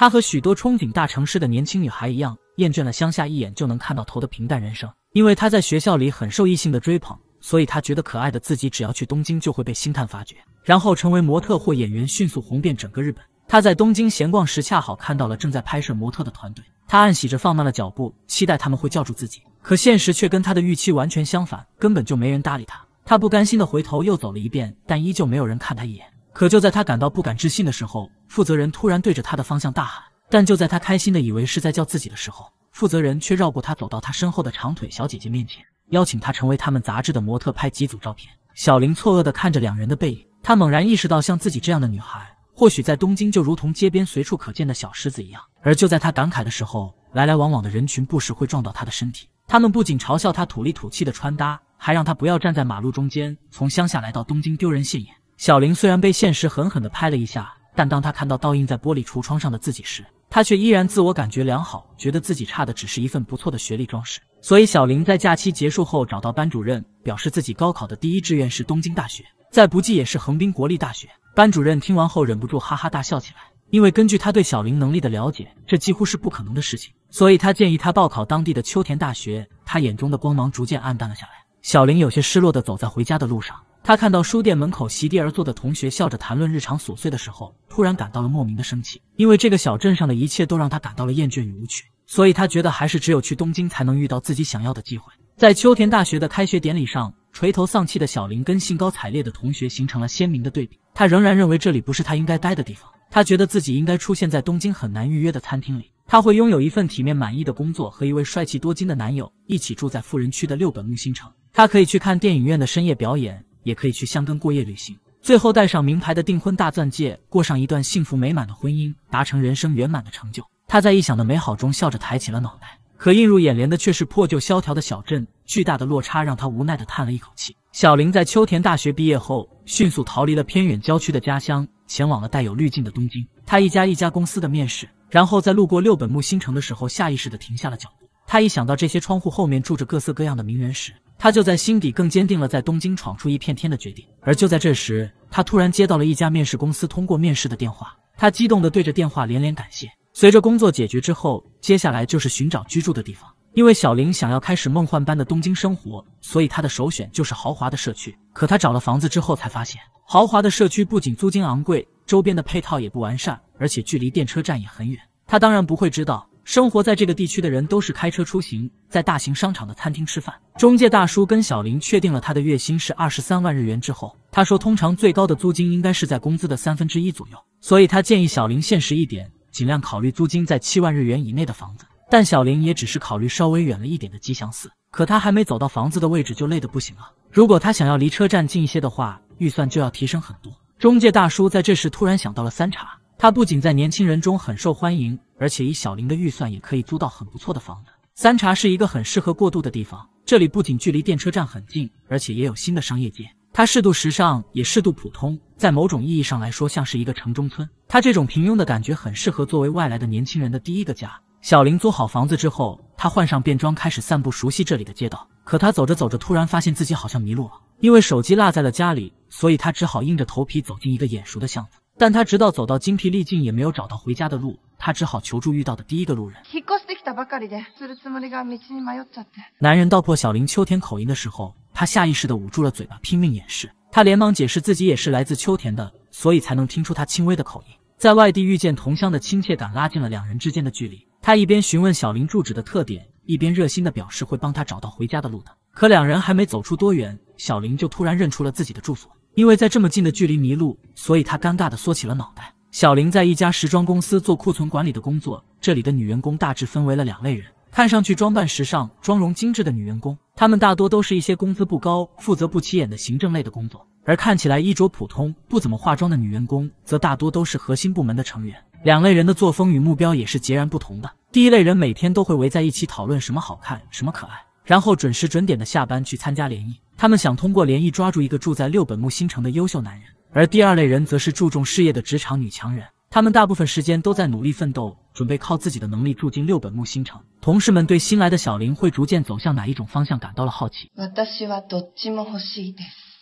她和许多憧憬大城市的年轻女孩一样，厌倦了乡下一眼就能看到头的平淡人生。因为她在学校里很受异性的追捧，所以她觉得可爱的自己只要去东京就会被星探发掘，然后成为模特或演员，迅速红遍整个日本。她在东京闲逛时，恰好看到了正在拍摄模特的团队，她暗喜着放慢了脚步，期待他们会叫住自己。可现实却跟她的预期完全相反，根本就没人搭理她。她不甘心的回头又走了一遍，但依旧没有人看她一眼。可就在他感到不敢置信的时候，负责人突然对着他的方向大喊。但就在他开心的以为是在叫自己的时候，负责人却绕过他，走到他身后的长腿小姐姐面前，邀请他成为他们杂志的模特，拍几组照片。小林错愕的看着两人的背影，他猛然意识到，像自己这样的女孩，或许在东京就如同街边随处可见的小狮子一样。而就在他感慨的时候，来来往往的人群不时会撞到他的身体，他们不仅嘲笑他土里土气的穿搭，还让他不要站在马路中间，从乡下来到东京丢人现眼。小林虽然被现实狠狠的拍了一下，但当他看到倒映在玻璃橱窗上的自己时，他却依然自我感觉良好，觉得自己差的只是一份不错的学历装饰。所以，小林在假期结束后找到班主任，表示自己高考的第一志愿是东京大学，再不济也是横滨国立大学。班主任听完后忍不住哈哈大笑起来，因为根据他对小林能力的了解，这几乎是不可能的事情。所以他建议他报考当地的秋田大学。他眼中的光芒逐渐暗淡了下来，小林有些失落的走在回家的路上。他看到书店门口席地而坐的同学笑着谈论日常琐碎的时候，突然感到了莫名的生气。因为这个小镇上的一切都让他感到了厌倦与无趣，所以他觉得还是只有去东京才能遇到自己想要的机会。在秋田大学的开学典礼上，垂头丧气的小林跟兴高采烈的同学形成了鲜明的对比。他仍然认为这里不是他应该待的地方。他觉得自己应该出现在东京很难预约的餐厅里，他会拥有一份体面满意的工作和一位帅气多金的男友一起住在富人区的六本木新城。他可以去看电影院的深夜表演。也可以去香根过夜旅行，最后戴上名牌的订婚大钻戒，过上一段幸福美满的婚姻，达成人生圆满的成就。他在臆想的美好中笑着抬起了脑袋，可映入眼帘的却是破旧萧条的小镇，巨大的落差让他无奈的叹了一口气。小林在秋田大学毕业后，迅速逃离了偏远郊区的家乡，前往了带有滤镜的东京。他一家一家公司的面试，然后在路过六本木新城的时候，下意识的停下了脚步。他一想到这些窗户后面住着各色各样的名人时，他就在心底更坚定了在东京闯出一片天的决定。而就在这时，他突然接到了一家面试公司通过面试的电话，他激动的对着电话连连感谢。随着工作解决之后，接下来就是寻找居住的地方。因为小林想要开始梦幻般的东京生活，所以他的首选就是豪华的社区。可他找了房子之后才发现，豪华的社区不仅租金昂贵，周边的配套也不完善，而且距离电车站也很远。他当然不会知道。生活在这个地区的人都是开车出行，在大型商场的餐厅吃饭。中介大叔跟小林确定了他的月薪是二十三万日元之后，他说通常最高的租金应该是在工资的三分之一左右，所以他建议小林现实一点，尽量考虑租金在七万日元以内的房子。但小林也只是考虑稍微远了一点的吉祥寺，可他还没走到房子的位置就累得不行了。如果他想要离车站近一些的话，预算就要提升很多。中介大叔在这时突然想到了三茶，他不仅在年轻人中很受欢迎。而且以小林的预算，也可以租到很不错的房子。三茶是一个很适合过渡的地方，这里不仅距离电车站很近，而且也有新的商业街。它适度时尚，也适度普通，在某种意义上来说，像是一个城中村。它这种平庸的感觉很适合作为外来的年轻人的第一个家。小林租好房子之后，他换上便装，开始散步，熟悉这里的街道。可他走着走着，突然发现自己好像迷路了，因为手机落在了家里，所以他只好硬着头皮走进一个眼熟的巷子。但他直到走到精疲力尽，也没有找到回家的路。他只好求助遇到的第一个路人。男人道破小林秋田口音的时候，他下意识地捂住了嘴巴，拼命掩饰。他连忙解释自己也是来自秋田的，所以才能听出他轻微的口音。在外地遇见同乡的亲切感拉近了两人之间的距离。他一边询问小林住址的特点，一边热心地表示会帮他找到回家的路的。可两人还没走出多远，小林就突然认出了自己的住所。因为在这么近的距离迷路，所以他尴尬地缩起了脑袋。小林在一家时装公司做库存管理的工作。这里的女员工大致分为了两类人：看上去装扮时尚、妆容精致的女员工，她们大多都是一些工资不高、负责不起眼的行政类的工作；而看起来衣着普通、不怎么化妆的女员工，则大多都是核心部门的成员。两类人的作风与目标也是截然不同的。第一类人每天都会围在一起讨论什么好看、什么可爱，然后准时准点的下班去参加联谊。他们想通过联谊抓住一个住在六本木新城的优秀男人。而第二类人则是注重事业的职场女强人，她们大部分时间都在努力奋斗，准备靠自己的能力住进六本木新城。同事们对新来的小林会逐渐走向哪一种方向感到了好奇。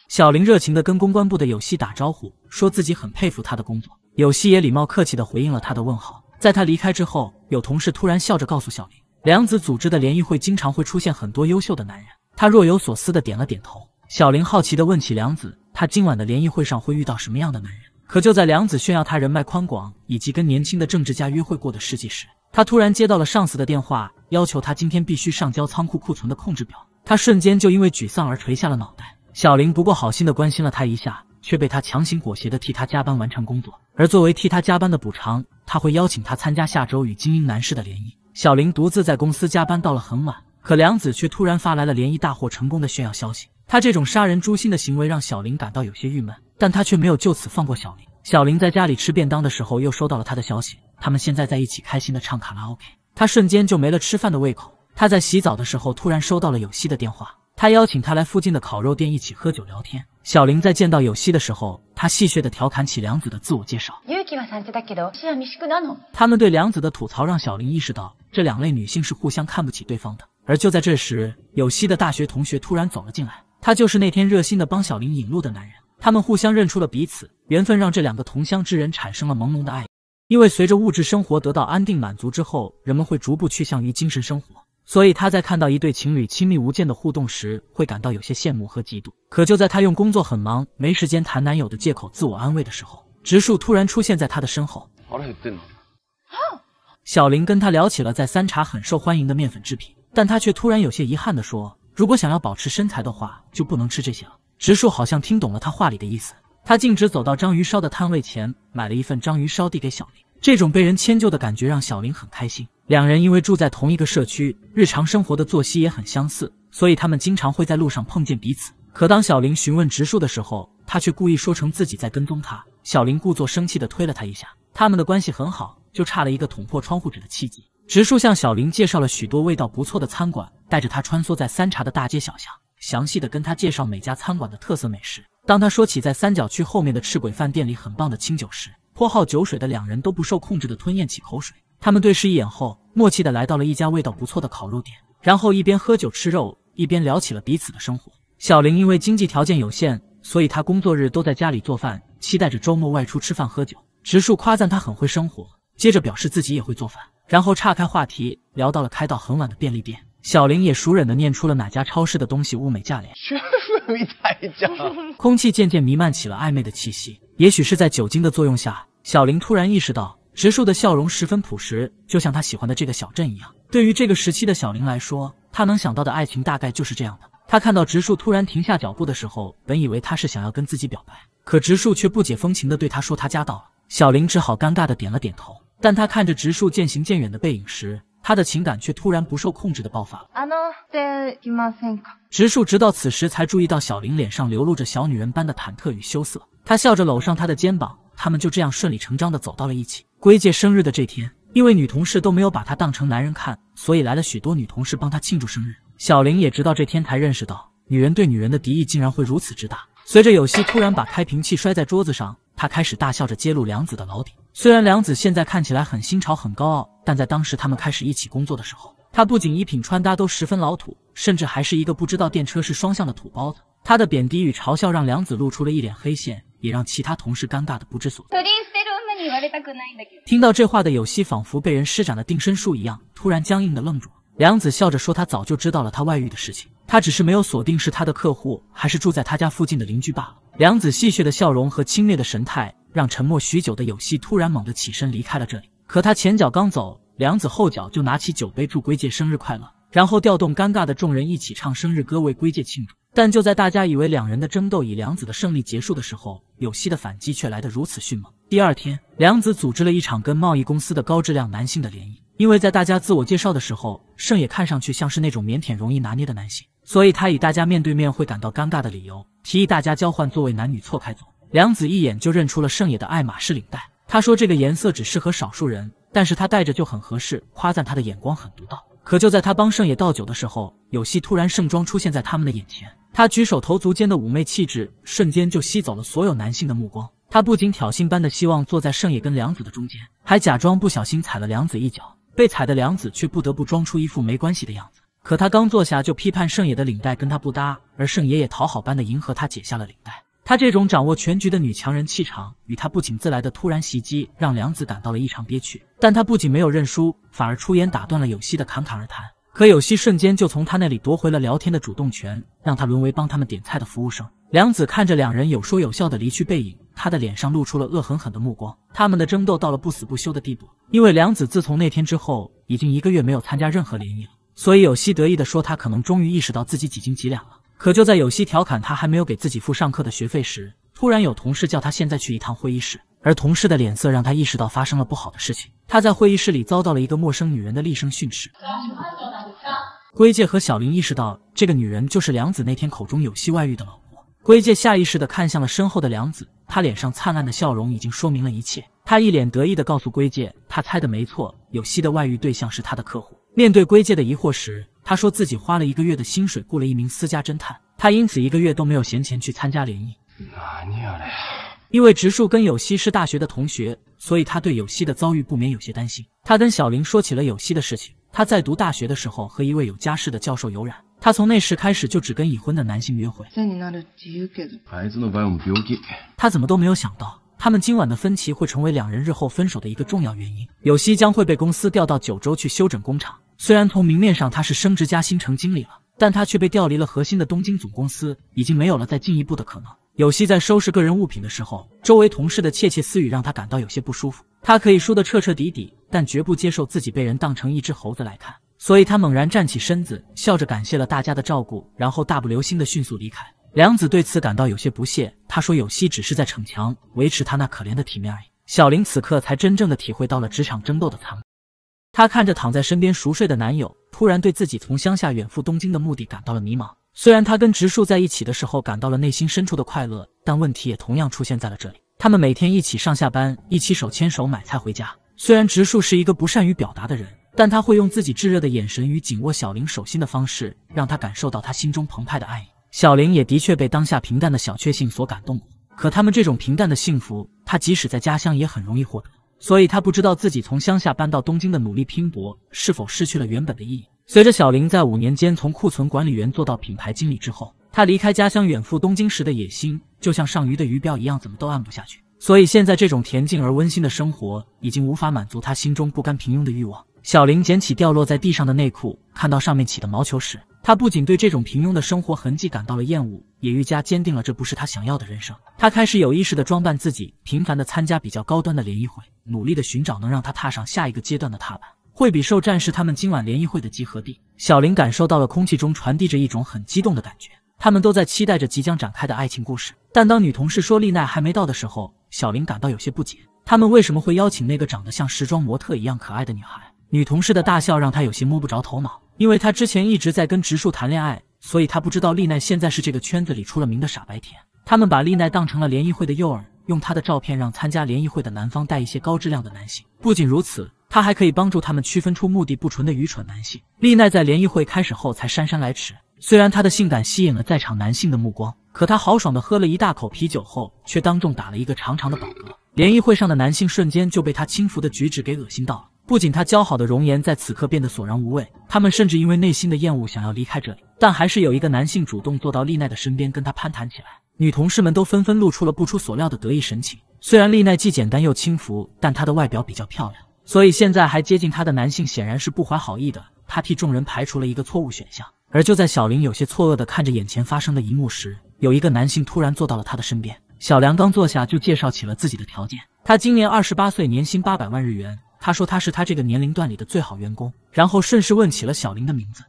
小林热情地跟公关部的有希打招呼，说自己很佩服她的工作。有希也礼貌客气地回应了他的问号。在他离开之后，有同事突然笑着告诉小林，梁子组织的联谊会经常会出现很多优秀的男人。他若有所思地点了点头。小林好奇地问起梁子。他今晚的联谊会上会遇到什么样的男人？可就在梁子炫耀他人脉宽广以及跟年轻的政治家约会过的事迹时，他突然接到了上司的电话，要求他今天必须上交仓库库存的控制表。他瞬间就因为沮丧而垂下了脑袋。小林不过好心的关心了他一下，却被他强行裹挟的替他加班完成工作。而作为替他加班的补偿，他会邀请他参加下周与精英男士的联谊。小林独自在公司加班到了很晚，可梁子却突然发来了联谊大获成功的炫耀消息。他这种杀人诛心的行为让小林感到有些郁闷，但他却没有就此放过小林。小林在家里吃便当的时候，又收到了他的消息。他们现在在一起开心的唱卡拉 OK，他瞬间就没了吃饭的胃口。他在洗澡的时候突然收到了有希的电话，他邀请他来附近的烤肉店一起喝酒聊天。小林在见到有希的时候，他戏谑的调侃起梁子的自我介绍。他们对梁子的吐槽让小林意识到这两类女性是互相看不起对方的。而就在这时，有希的大学同学突然走了进来。他就是那天热心的帮小林引路的男人，他们互相认出了彼此，缘分让这两个同乡之人产生了朦胧的爱。因为随着物质生活得到安定满足之后，人们会逐步趋向于精神生活，所以他在看到一对情侣亲密无间的互动时，会感到有些羡慕和嫉妒。可就在他用工作很忙、没时间谈男友的借口自我安慰的时候，植树突然出现在他的身后。小林跟他聊起了在三茶很受欢迎的面粉制品，但他却突然有些遗憾的说。如果想要保持身材的话，就不能吃这些了。直树好像听懂了他话里的意思，他径直走到章鱼烧的摊位前，买了一份章鱼烧递给小林。这种被人迁就的感觉让小林很开心。两人因为住在同一个社区，日常生活的作息也很相似，所以他们经常会在路上碰见彼此。可当小林询问直树的时候，他却故意说成自己在跟踪他。小林故作生气的推了他一下。他们的关系很好，就差了一个捅破窗户纸的契机。植树向小林介绍了许多味道不错的餐馆，带着他穿梭在三茶的大街小巷，详细的跟他介绍每家餐馆的特色美食。当他说起在三角区后面的赤鬼饭店里很棒的清酒时，颇好酒水的两人都不受控制的吞咽起口水。他们对视一眼后，默契的来到了一家味道不错的烤肉店，然后一边喝酒吃肉，一边聊起了彼此的生活。小林因为经济条件有限，所以他工作日都在家里做饭，期待着周末外出吃饭喝酒。植树夸赞他很会生活，接着表示自己也会做饭。然后岔开话题聊到了开到很晚的便利店，小林也熟稔的念出了哪家超市的东西物美价廉。空气渐渐弥漫起了暧昧的气息。也许是在酒精的作用下，小林突然意识到，植树的笑容十分朴实，就像他喜欢的这个小镇一样。对于这个时期的小林来说，他能想到的爱情大概就是这样的。他看到植树突然停下脚步的时候，本以为他是想要跟自己表白，可植树却不解风情的对他说他家到了。小林只好尴尬的点了点头。但他看着植树渐行渐远的背影时，他的情感却突然不受控制的爆发了。植树直到此时才注意到小林脸上流露着小女人般的忐忑与羞涩，他笑着搂上她的肩膀，他们就这样顺理成章的走到了一起。圭介生日的这天，因为女同事都没有把他当成男人看，所以来了许多女同事帮他庆祝生日。小林也知道这天才认识到，女人对女人的敌意竟然会如此之大。随着有希突然把开瓶器摔在桌子上，他开始大笑着揭露梁子的老底。虽然梁子现在看起来很新潮、很高傲，但在当时他们开始一起工作的时候，他不仅衣品穿搭都十分老土，甚至还是一个不知道电车是双向的土包子。他的贬低与嘲笑让梁子露出了一脸黑线，也让其他同事尴尬的不知所措。听到这话的有希仿佛被人施展了定身术一样，突然僵硬的愣住。梁子笑着说：“他早就知道了他外遇的事情，他只是没有锁定是他的客户还是住在他家附近的邻居罢了。”梁子戏谑的笑容和轻蔑的神态，让沉默许久的有希突然猛地起身离开了这里。可他前脚刚走，梁子后脚就拿起酒杯祝圭介生日快乐，然后调动尴尬的众人一起唱生日歌为圭介庆祝。但就在大家以为两人的争斗以梁子的胜利结束的时候，有希的反击却来得如此迅猛。第二天，梁子组织了一场跟贸易公司的高质量男性的联谊。因为在大家自我介绍的时候，盛野看上去像是那种腼腆、容易拿捏的男性，所以他以大家面对面会感到尴尬的理由，提议大家交换座位，男女错开坐。梁子一眼就认出了盛野的爱马仕领带，他说这个颜色只适合少数人，但是他戴着就很合适，夸赞他的眼光很独到。可就在他帮盛野倒酒的时候，有希突然盛装出现在他们的眼前，他举手投足间的妩媚气质，瞬间就吸走了所有男性的目光。他不仅挑衅般的希望坐在盛野跟梁子的中间，还假装不小心踩了梁子一脚。被踩的梁子却不得不装出一副没关系的样子，可他刚坐下就批判盛野的领带跟他不搭，而盛野也讨好般的迎合他解下了领带。他这种掌握全局的女强人气场与他不请自来的突然袭击，让梁子感到了异常憋屈。但他不仅没有认输，反而出言打断了有希的侃侃而谈。可有希瞬间就从他那里夺回了聊天的主动权，让他沦为帮他们点菜的服务生。梁子看着两人有说有笑的离去背影。他的脸上露出了恶狠狠的目光。他们的争斗到了不死不休的地步，因为梁子自从那天之后，已经一个月没有参加任何联谊了。所以有希得意地说：“他可能终于意识到自己几斤几两了。”可就在有希调侃他还没有给自己付上课的学费时，突然有同事叫他现在去一趟会议室，而同事的脸色让他意识到发生了不好的事情。他在会议室里遭到了一个陌生女人的厉声训斥。圭介和小林意识到这个女人就是梁子那天口中有希外遇的老婆。圭介下意识地看向了身后的梁子。他脸上灿烂的笑容已经说明了一切。他一脸得意地告诉圭介，他猜的没错，有希的外遇对象是他的客户。面对圭介的疑惑时，他说自己花了一个月的薪水雇了一名私家侦探，他因此一个月都没有闲钱去参加联谊。因为植树跟有希是大学的同学，所以他对有希的遭遇不免有些担心。他跟小林说起了有希的事情，他在读大学的时候和一位有家室的教授有染。他从那时开始就只跟已婚的男性约会。孩他怎么都没有想到，他们今晚的分歧会成为两人日后分手的一个重要原因。有希将会被公司调到九州去修整工厂。虽然从明面上他是升职加薪成经理了，但他却被调离了核心的东京总公司，已经没有了再进一步的可能。有希在收拾个人物品的时候，周围同事的窃窃私语让他感到有些不舒服。他可以输得彻彻底底，但绝不接受自己被人当成一只猴子来看。所以他猛然站起身子，笑着感谢了大家的照顾，然后大步流星的迅速离开。良子对此感到有些不屑，他说：“有希只是在逞强，维持他那可怜的体面而已。”小林此刻才真正的体会到了职场争斗的残酷。他看着躺在身边熟睡的男友，突然对自己从乡下远赴东京的目的感到了迷茫。虽然他跟直树在一起的时候感到了内心深处的快乐，但问题也同样出现在了这里。他们每天一起上下班，一起手牵手买菜回家。虽然直树是一个不善于表达的人。但他会用自己炙热的眼神与紧握小林手心的方式，让他感受到他心中澎湃的爱意。小林也的确被当下平淡的小确幸所感动可他们这种平淡的幸福，他即使在家乡也很容易获得。所以，他不知道自己从乡下搬到东京的努力拼搏是否失去了原本的意义。随着小林在五年间从库存管理员做到品牌经理之后，他离开家乡远赴东京时的野心，就像上鱼的鱼鳔一样，怎么都按不下去。所以，现在这种恬静而温馨的生活，已经无法满足他心中不甘平庸的欲望。小林捡起掉落在地上的内裤，看到上面起的毛球时，他不仅对这种平庸的生活痕迹感到了厌恶，也愈加坚定了这不是他想要的人生。他开始有意识的装扮自己，频繁的参加比较高端的联谊会，努力的寻找能让他踏上下一个阶段的踏板。惠比寿战士他们今晚联谊会的集合地，小林感受到了空气中传递着一种很激动的感觉。他们都在期待着即将展开的爱情故事。但当女同事说丽奈还没到的时候，小林感到有些不解，他们为什么会邀请那个长得像时装模特一样可爱的女孩？女同事的大笑让他有些摸不着头脑，因为他之前一直在跟植树谈恋爱，所以他不知道丽奈现在是这个圈子里出了名的傻白甜。他们把丽奈当成了联谊会的诱饵，用她的照片让参加联谊会的男方带一些高质量的男性。不仅如此，他还可以帮助他们区分出目的不纯的愚蠢男性。丽奈在联谊会开始后才姗姗来迟，虽然她的性感吸引了在场男性的目光，可她豪爽的喝了一大口啤酒后，却当众打了一个长长的饱嗝。联谊会上的男性瞬间就被她轻浮的举止给恶心到了。不仅她姣好的容颜在此刻变得索然无味，他们甚至因为内心的厌恶想要离开这里，但还是有一个男性主动坐到丽奈的身边跟她攀谈起来。女同事们都纷纷露出了不出所料的得意神情。虽然丽奈既简单又轻浮，但她的外表比较漂亮，所以现在还接近她的男性显然是不怀好意的。他替众人排除了一个错误选项。而就在小林有些错愕的看着眼前发生的一幕时，有一个男性突然坐到了他的身边。小梁刚坐下就介绍起了自己的条件：他今年二十八岁，年薪八百万日元。他说他是他这个年龄段里的最好员工，然后顺势问起了小林的名字。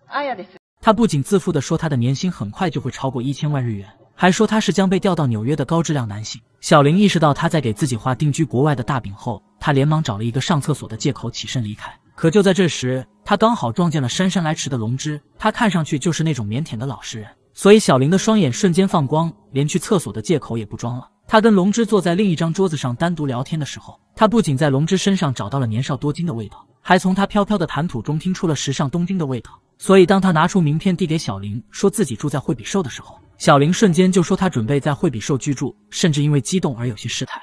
他不仅自负地说他的年薪很快就会超过一千万日元，还说他是将被调到纽约的高质量男性。小林意识到他在给自己画定居国外的大饼后，他连忙找了一个上厕所的借口起身离开。可就在这时，他刚好撞见了姗姗来迟的龙之。他看上去就是那种腼腆的老实人，所以小林的双眼瞬间放光，连去厕所的借口也不装了。他跟龙之坐在另一张桌子上单独聊天的时候，他不仅在龙之身上找到了年少多金的味道。还从他飘飘的谈吐中听出了时尚东京的味道，所以当他拿出名片递给小林，说自己住在惠比寿的时候，小林瞬间就说他准备在惠比寿居住，甚至因为激动而有些失态。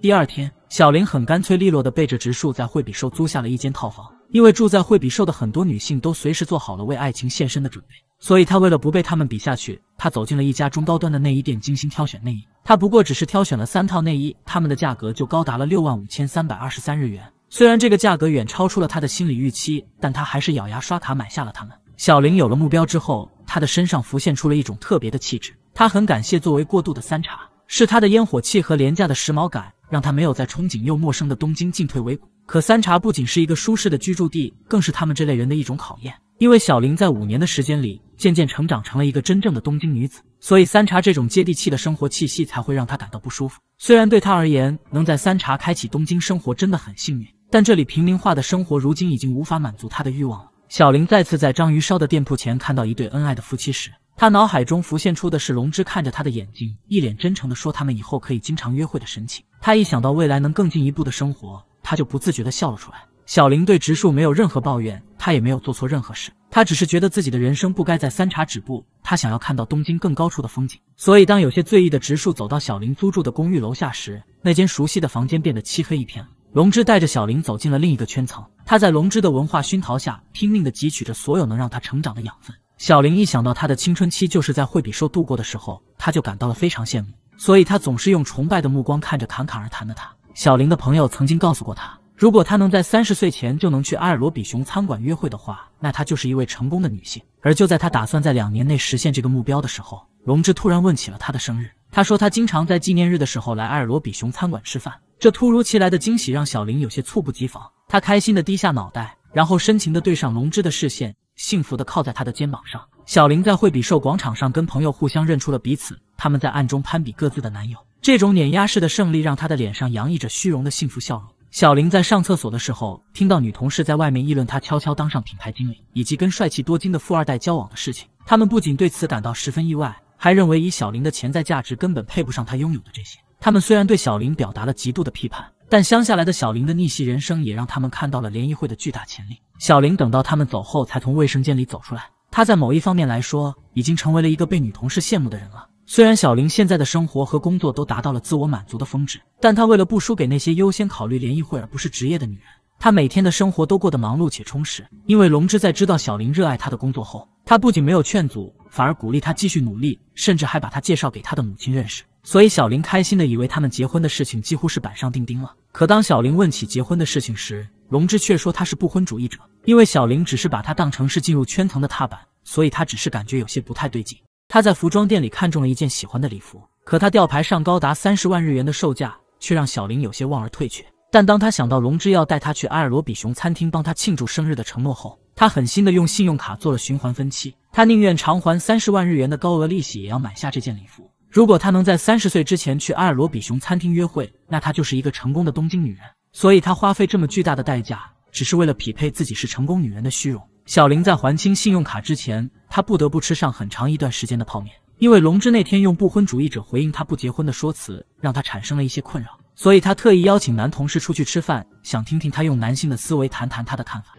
第二天，小林很干脆利落的背着植树在惠比寿租下了一间套房。因为住在惠比寿的很多女性都随时做好了为爱情献身的准备，所以她为了不被他们比下去，她走进了一家中高端的内衣店，精心挑选内衣。她不过只是挑选了三套内衣，他们的价格就高达了六万五千三百二十三日元。虽然这个价格远超出了他的心理预期，但他还是咬牙刷卡买下了他们。小林有了目标之后，他的身上浮现出了一种特别的气质。他很感谢作为过渡的三茶，是他的烟火气和廉价的时髦感，让他没有在憧憬又陌生的东京进退维谷。可三茶不仅是一个舒适的居住地，更是他们这类人的一种考验。因为小林在五年的时间里渐渐成长成了一个真正的东京女子，所以三茶这种接地气的生活气息才会让他感到不舒服。虽然对他而言，能在三茶开启东京生活真的很幸运。但这里平民化的生活如今已经无法满足他的欲望了。小林再次在章鱼烧的店铺前看到一对恩爱的夫妻时，他脑海中浮现出的是龙之看着他的眼睛，一脸真诚地说他们以后可以经常约会的神情。他一想到未来能更进一步的生活，他就不自觉地笑了出来。小林对植树没有任何抱怨，他也没有做错任何事，他只是觉得自己的人生不该在三茶止步。他想要看到东京更高处的风景，所以当有些醉意的植树走到小林租住的公寓楼下时，那间熟悉的房间变得漆黑一片了。龙之带着小林走进了另一个圈层，他在龙之的文化熏陶下拼命的汲取着所有能让他成长的养分。小林一想到他的青春期就是在惠比寿度过的时候，他就感到了非常羡慕，所以他总是用崇拜的目光看着侃侃而谈的他。小林的朋友曾经告诉过他，如果他能在三十岁前就能去阿尔罗比熊餐馆约会的话，那她就是一位成功的女性。而就在他打算在两年内实现这个目标的时候，龙之突然问起了他的生日。他说他经常在纪念日的时候来埃尔罗比熊餐馆吃饭。这突如其来的惊喜让小林有些猝不及防，他开心的低下脑袋，然后深情的对上龙之的视线，幸福的靠在他的肩膀上。小林在惠比寿广场上跟朋友互相认出了彼此，他们在暗中攀比各自的男友，这种碾压式的胜利让他的脸上洋溢着虚荣的幸福笑容。小林在上厕所的时候，听到女同事在外面议论他悄悄当上品牌经理，以及跟帅气多金的富二代交往的事情，他们不仅对此感到十分意外。还认为以小林的潜在价值根本配不上他拥有的这些。他们虽然对小林表达了极度的批判，但乡下来的小林的逆袭人生也让他们看到了联谊会的巨大潜力。小林等到他们走后，才从卫生间里走出来。他在某一方面来说，已经成为了一个被女同事羡慕的人了。虽然小林现在的生活和工作都达到了自我满足的峰值，但他为了不输给那些优先考虑联谊会而不是职业的女人，他每天的生活都过得忙碌且充实。因为龙之在知道小林热爱他的工作后，他不仅没有劝阻。反而鼓励他继续努力，甚至还把他介绍给他的母亲认识。所以小林开心的以为他们结婚的事情几乎是板上钉钉了。可当小林问起结婚的事情时，龙之却说他是不婚主义者，因为小林只是把他当成是进入圈层的踏板，所以他只是感觉有些不太对劲。他在服装店里看中了一件喜欢的礼服，可他吊牌上高达三十万日元的售价却让小林有些望而退却。但当他想到龙之要带他去埃尔罗比熊餐厅帮他庆祝生日的承诺后，他狠心的用信用卡做了循环分期，他宁愿偿还三十万日元的高额利息，也要买下这件礼服。如果他能在三十岁之前去阿尔罗比熊餐厅约会，那她就是一个成功的东京女人。所以，他花费这么巨大的代价，只是为了匹配自己是成功女人的虚荣。小林在还清信用卡之前，他不得不吃上很长一段时间的泡面，因为龙之那天用不婚主义者回应他不结婚的说辞，让他产生了一些困扰。所以他特意邀请男同事出去吃饭，想听听他用男性的思维谈谈他的看法。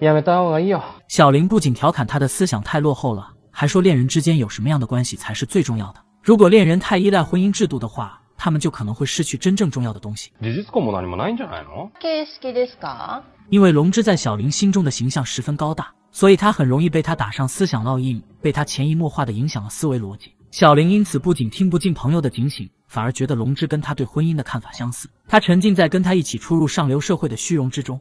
小林不仅调侃他的思想太落后了，还说恋人之间有什么样的关系才是最重要的。如果恋人太依赖婚姻制度的话，他们就可能会失去真正重要的东西。因为龙之在小林心中的形象十分高大，所以他很容易被他打上思想烙印，被他潜移默化的影响了思维逻辑。小林因此不仅听不进朋友的警醒，反而觉得龙之跟他对婚姻的看法相似。他沉浸在跟他一起出入上流社会的虚荣之中。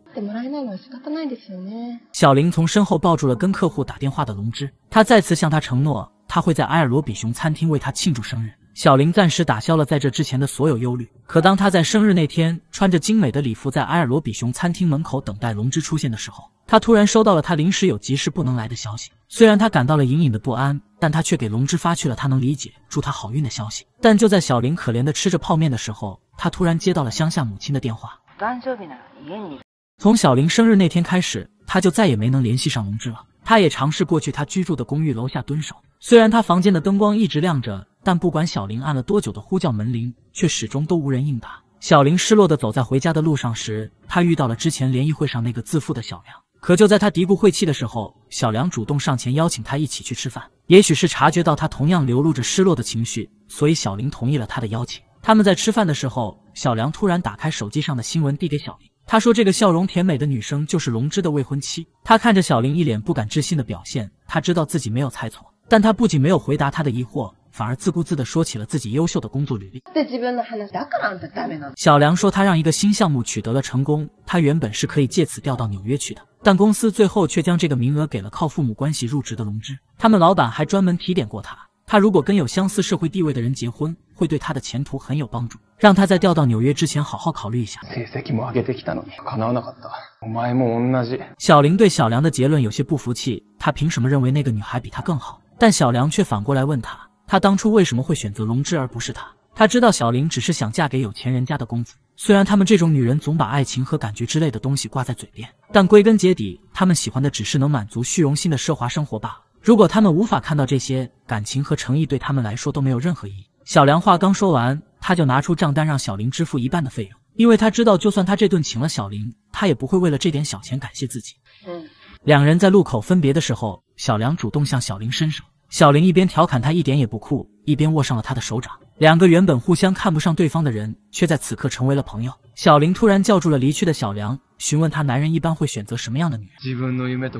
小林从身后抱住了跟客户打电话的龙之，他再次向他承诺，他会在埃尔罗比熊餐厅为他庆祝生日。小林暂时打消了在这之前的所有忧虑。可当他在生日那天穿着精美的礼服在埃尔罗比熊餐厅门口等待龙之出现的时候，他突然收到了他临时有急事不能来的消息。虽然他感到了隐隐的不安，但他却给龙之发去了他能理解、祝他好运的消息。但就在小林可怜的吃着泡面的时候。他突然接到了乡下母亲的电话。从小林生日那天开始，他就再也没能联系上龙之了。他也尝试过去他居住的公寓楼下蹲守，虽然他房间的灯光一直亮着，但不管小林按了多久的呼叫门铃，却始终都无人应答。小林失落地走在回家的路上时，他遇到了之前联谊会上那个自负的小梁。可就在他嘀咕晦气的时候，小梁主动上前邀请他一起去吃饭。也许是察觉到他同样流露着失落的情绪，所以小林同意了他的邀请。他们在吃饭的时候，小梁突然打开手机上的新闻，递给小林。他说：“这个笑容甜美的女生就是龙之的未婚妻。”他看着小林一脸不敢置信的表现，他知道自己没有猜错。但他不仅没有回答他的疑惑，反而自顾自的说起了自己优秀的工作履历。小梁说：“他让一个新项目取得了成功，他原本是可以借此调到纽约去的，但公司最后却将这个名额给了靠父母关系入职的龙之。他们老板还专门提点过他，他如果跟有相似社会地位的人结婚。”会对他的前途很有帮助，让他在调到纽约之前好好考虑一下。小林对小梁的结论有些不服气，他凭什么认为那个女孩比他更好？但小梁却反过来问他，他当初为什么会选择龙之而不是他？他知道小林只是想嫁给有钱人家的公子，虽然他们这种女人总把爱情和感觉之类的东西挂在嘴边，但归根结底，他们喜欢的只是能满足虚荣心的奢华生活罢了。如果他们无法看到这些感情和诚意，对他们来说都没有任何意义。小梁话刚说完，他就拿出账单让小林支付一半的费用，因为他知道，就算他这顿请了小林，他也不会为了这点小钱感谢自己。嗯。两人在路口分别的时候，小梁主动向小林伸手，小林一边调侃他一点也不酷，一边握上了他的手掌。两个原本互相看不上对方的人，却在此刻成为了朋友。小林突然叫住了离去的小梁，询问他男人一般会选择什么样的女人。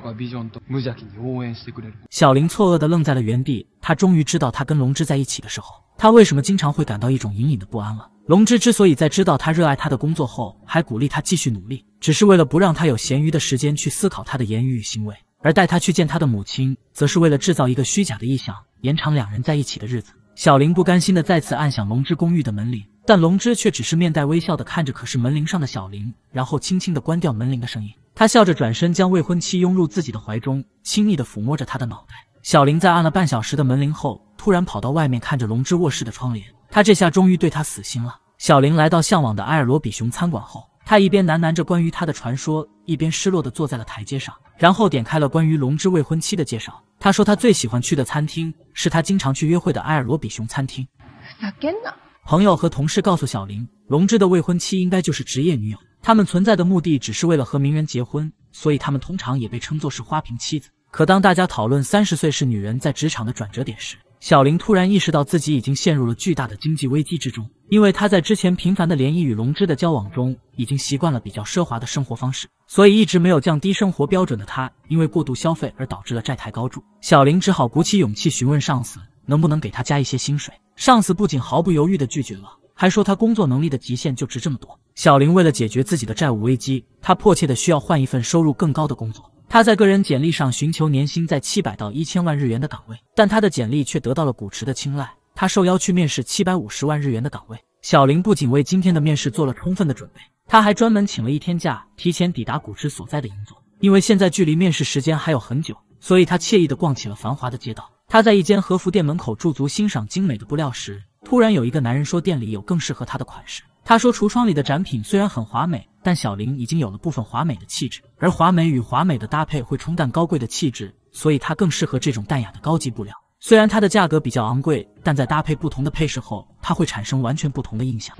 小林错愕的愣在了原地，他终于知道他跟龙之在一起的时候。他为什么经常会感到一种隐隐的不安了？龙之之所以在知道他热爱他的工作后，还鼓励他继续努力，只是为了不让他有闲余的时间去思考他的言语与行为；而带他去见他的母亲，则是为了制造一个虚假的意象，延长两人在一起的日子。小林不甘心的再次按响龙之公寓的门铃，但龙之却只是面带微笑的看着，可是门铃上的小林，然后轻轻的关掉门铃的声音。他笑着转身，将未婚妻拥入自己的怀中，亲密的抚摸着他的脑袋。小林在按了半小时的门铃后。突然跑到外面看着龙之卧室的窗帘，他这下终于对他死心了。小林来到向往的埃尔罗比熊餐馆后，他一边喃喃着关于他的传说，一边失落地坐在了台阶上，然后点开了关于龙之未婚妻的介绍。他说他最喜欢去的餐厅是他经常去约会的埃尔罗比熊餐厅。朋友和同事告诉小林，龙之的未婚妻应该就是职业女友，他们存在的目的只是为了和名人结婚，所以他们通常也被称作是花瓶妻子。可当大家讨论三十岁是女人在职场的转折点时，小林突然意识到自己已经陷入了巨大的经济危机之中，因为他在之前频繁的联谊与龙之的交往中，已经习惯了比较奢华的生活方式，所以一直没有降低生活标准的他，因为过度消费而导致了债台高筑。小林只好鼓起勇气询问上司，能不能给他加一些薪水。上司不仅毫不犹豫的拒绝了，还说他工作能力的极限就值这么多。小林为了解决自己的债务危机，他迫切的需要换一份收入更高的工作。他在个人简历上寻求年薪在七百到一千万日元的岗位，但他的简历却得到了古驰的青睐。他受邀去面试七百五十万日元的岗位。小林不仅为今天的面试做了充分的准备，他还专门请了一天假，提前抵达古驰所在的银座。因为现在距离面试时间还有很久，所以他惬意的逛起了繁华的街道。他在一间和服店门口驻足欣赏精美的布料时，突然有一个男人说店里有更适合他的款式。他说橱窗里的展品虽然很华美。但小林已经有了部分华美的气质，而华美与华美的搭配会冲淡高贵的气质，所以它更适合这种淡雅的高级布料。虽然它的价格比较昂贵，但在搭配不同的配饰后，它会产生完全不同的印象。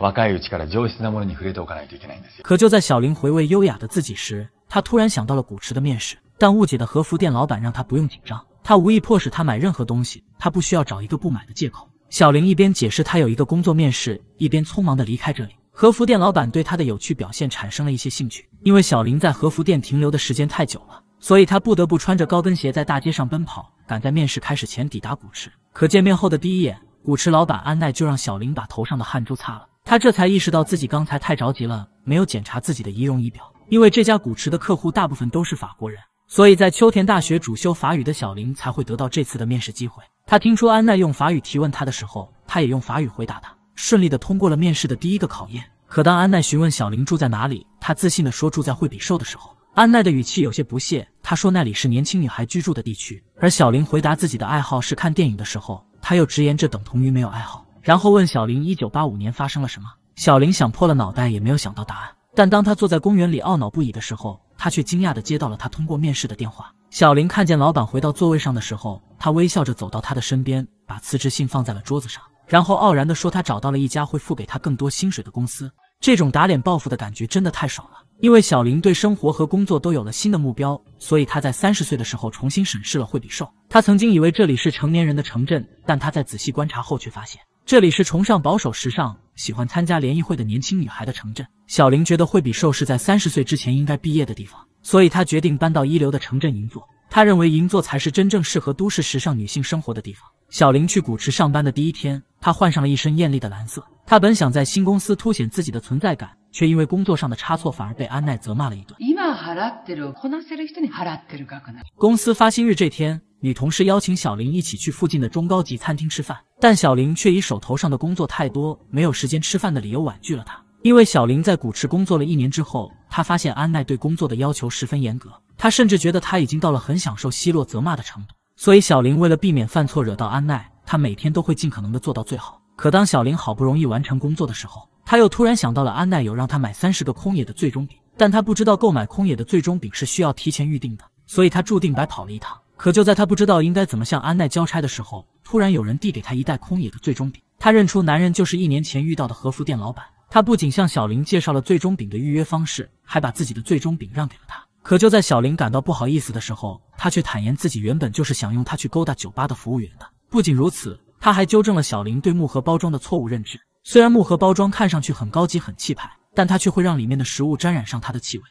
可就在小林回味优雅的自己时，他突然想到了古驰的面试。但误解的和服店老板让他不用紧张，他无意迫使他买任何东西，他不需要找一个不买的借口。小林一边解释他有一个工作面试，一边匆忙的离开这里。和服店老板对他的有趣表现产生了一些兴趣，因为小林在和服店停留的时间太久了，所以他不得不穿着高跟鞋在大街上奔跑，赶在面试开始前抵达古池。可见面后的第一眼，古池老板安奈就让小林把头上的汗珠擦了。他这才意识到自己刚才太着急了，没有检查自己的仪容仪表。因为这家古池的客户大部分都是法国人，所以在秋田大学主修法语的小林才会得到这次的面试机会。他听出安奈用法语提问他的时候，他也用法语回答他。顺利的通过了面试的第一个考验。可当安奈询问小林住在哪里，他自信的说住在惠比寿的时候，安奈的语气有些不屑。他说那里是年轻女孩居住的地区。而小林回答自己的爱好是看电影的时候，他又直言这等同于没有爱好。然后问小林1985年发生了什么，小林想破了脑袋也没有想到答案。但当他坐在公园里懊恼不已的时候，他却惊讶地接到了他通过面试的电话。小林看见老板回到座位上的时候，他微笑着走到他的身边，把辞职信放在了桌子上。然后傲然地说，他找到了一家会付给他更多薪水的公司。这种打脸报复的感觉真的太爽了。因为小林对生活和工作都有了新的目标，所以他在三十岁的时候重新审视了惠比寿。他曾经以为这里是成年人的城镇，但他在仔细观察后却发现，这里是崇尚保守时尚、喜欢参加联谊会的年轻女孩的城镇。小林觉得惠比寿是在三十岁之前应该毕业的地方，所以他决定搬到一流的城镇银座。他认为银座才是真正适合都市时尚女性生活的地方。小林去古驰上班的第一天，她换上了一身艳丽的蓝色。她本想在新公司凸显自己的存在感，却因为工作上的差错，反而被安奈责骂了一顿。公司发薪日这天，女同事邀请小林一起去附近的中高级餐厅吃饭，但小林却以手头上的工作太多，没有时间吃饭的理由婉拒了她。因为小林在古驰工作了一年之后。他发现安奈对工作的要求十分严格，他甚至觉得他已经到了很享受奚落责骂的程度。所以小林为了避免犯错惹到安奈，他每天都会尽可能的做到最好。可当小林好不容易完成工作的时候，他又突然想到了安奈有让他买三十个空野的最终饼，但他不知道购买空野的最终饼是需要提前预定的，所以他注定白跑了一趟。可就在他不知道应该怎么向安奈交差的时候，突然有人递给他一袋空野的最终饼，他认出男人就是一年前遇到的和服店老板。他不仅向小林介绍了最终饼的预约方式，还把自己的最终饼让给了他。可就在小林感到不好意思的时候，他却坦言自己原本就是想用他去勾搭酒吧的服务员的。不仅如此，他还纠正了小林对木盒包装的错误认知。虽然木盒包装看上去很高级、很气派，但他却会让里面的食物沾染上它的气味。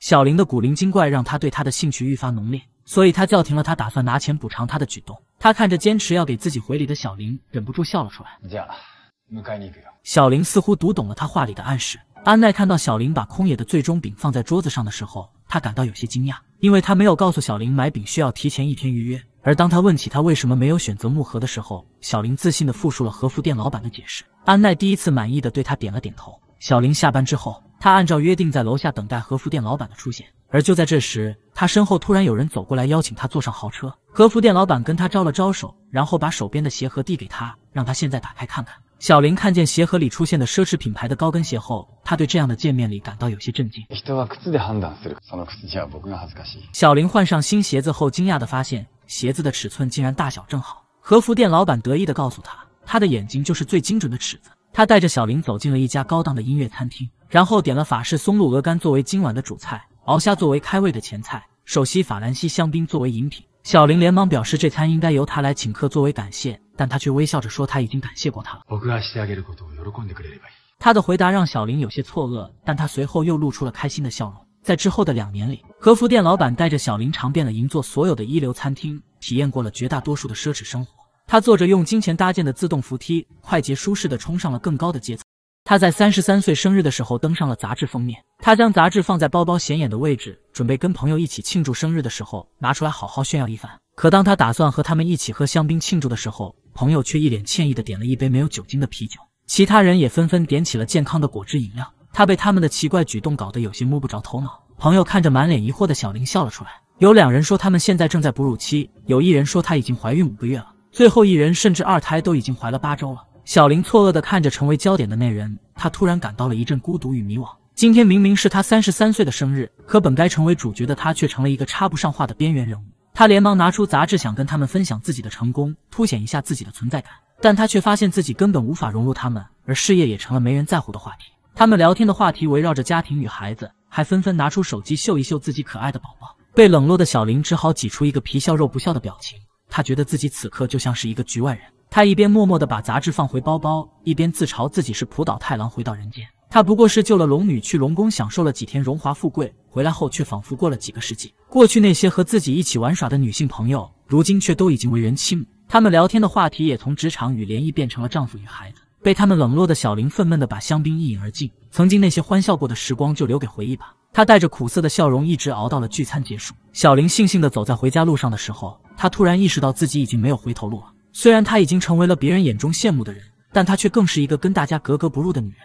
小林的古灵精怪让他对他的兴趣愈发浓烈，所以他叫停了他打算拿钱补偿他的举动。他看着坚持要给自己回礼的小林，忍不住笑了出来。见了，没看你表。小林似乎读懂了他话里的暗示。安奈看到小林把空野的最终饼放在桌子上的时候，他感到有些惊讶，因为他没有告诉小林买饼需要提前一天预约。而当他问起他为什么没有选择木盒的时候，小林自信的复述了和服店老板的解释。安奈第一次满意的对他点了点头。小林下班之后，他按照约定在楼下等待和服店老板的出现。而就在这时，他身后突然有人走过来邀请他坐上豪车。和服店老板跟他招了招手，然后把手边的鞋盒递给他，让他现在打开看看。小林看见鞋盒里出现的奢侈品牌的高跟鞋后，他对这样的见面礼感到有些震惊。小林换上新鞋子后，惊讶地发现鞋子的尺寸竟然大小正好。和服店老板得意地告诉他，他的眼睛就是最精准的尺子。他带着小林走进了一家高档的音乐餐厅，然后点了法式松露鹅肝作为今晚的主菜，鳌虾作为开胃的前菜，首席法兰西香槟作为饮品。小林连忙表示，这餐应该由他来请客作为感谢。但他却微笑着说：“他已经感谢过他了。”他的回答让小林有些错愕，但他随后又露出了开心的笑容。在之后的两年里，和服店老板带着小林尝遍了银座所有的一流餐厅，体验过了绝大多数的奢侈生活。他坐着用金钱搭建的自动扶梯，快捷舒适的冲上了更高的阶层。他在三十三岁生日的时候登上了杂志封面。他将杂志放在包包显眼的位置，准备跟朋友一起庆祝生日的时候拿出来好好炫耀一番。可当他打算和他们一起喝香槟庆祝的时候，朋友却一脸歉意的点了一杯没有酒精的啤酒，其他人也纷纷点起了健康的果汁饮料。他被他们的奇怪举动搞得有些摸不着头脑。朋友看着满脸疑惑的小林笑了出来。有两人说他们现在正在哺乳期，有一人说他已经怀孕五个月了，最后一人甚至二胎都已经怀了八周了。小林错愕的看着成为焦点的那人，他突然感到了一阵孤独与迷惘。今天明明是他三十三岁的生日，可本该成为主角的他却成了一个插不上话的边缘人物。他连忙拿出杂志，想跟他们分享自己的成功，凸显一下自己的存在感。但他却发现自己根本无法融入他们，而事业也成了没人在乎的话题。他们聊天的话题围绕着家庭与孩子，还纷纷拿出手机秀一秀自己可爱的宝宝。被冷落的小林只好挤出一个皮笑肉不笑的表情。他觉得自己此刻就像是一个局外人。他一边默默的把杂志放回包包，一边自嘲自己是朴岛太郎回到人间。他不过是救了龙女，去龙宫享受了几天荣华富贵，回来后却仿佛过了几个世纪。过去那些和自己一起玩耍的女性朋友，如今却都已经为人妻母。他们聊天的话题也从职场与联谊变成了丈夫与孩子。被他们冷落的小林愤懑的把香槟一饮而尽。曾经那些欢笑过的时光就留给回忆吧。他带着苦涩的笑容，一直熬到了聚餐结束。小林悻悻的走在回家路上的时候，他突然意识到自己已经没有回头路了。虽然他已经成为了别人眼中羡慕的人。但她却更是一个跟大家格格不入的女人。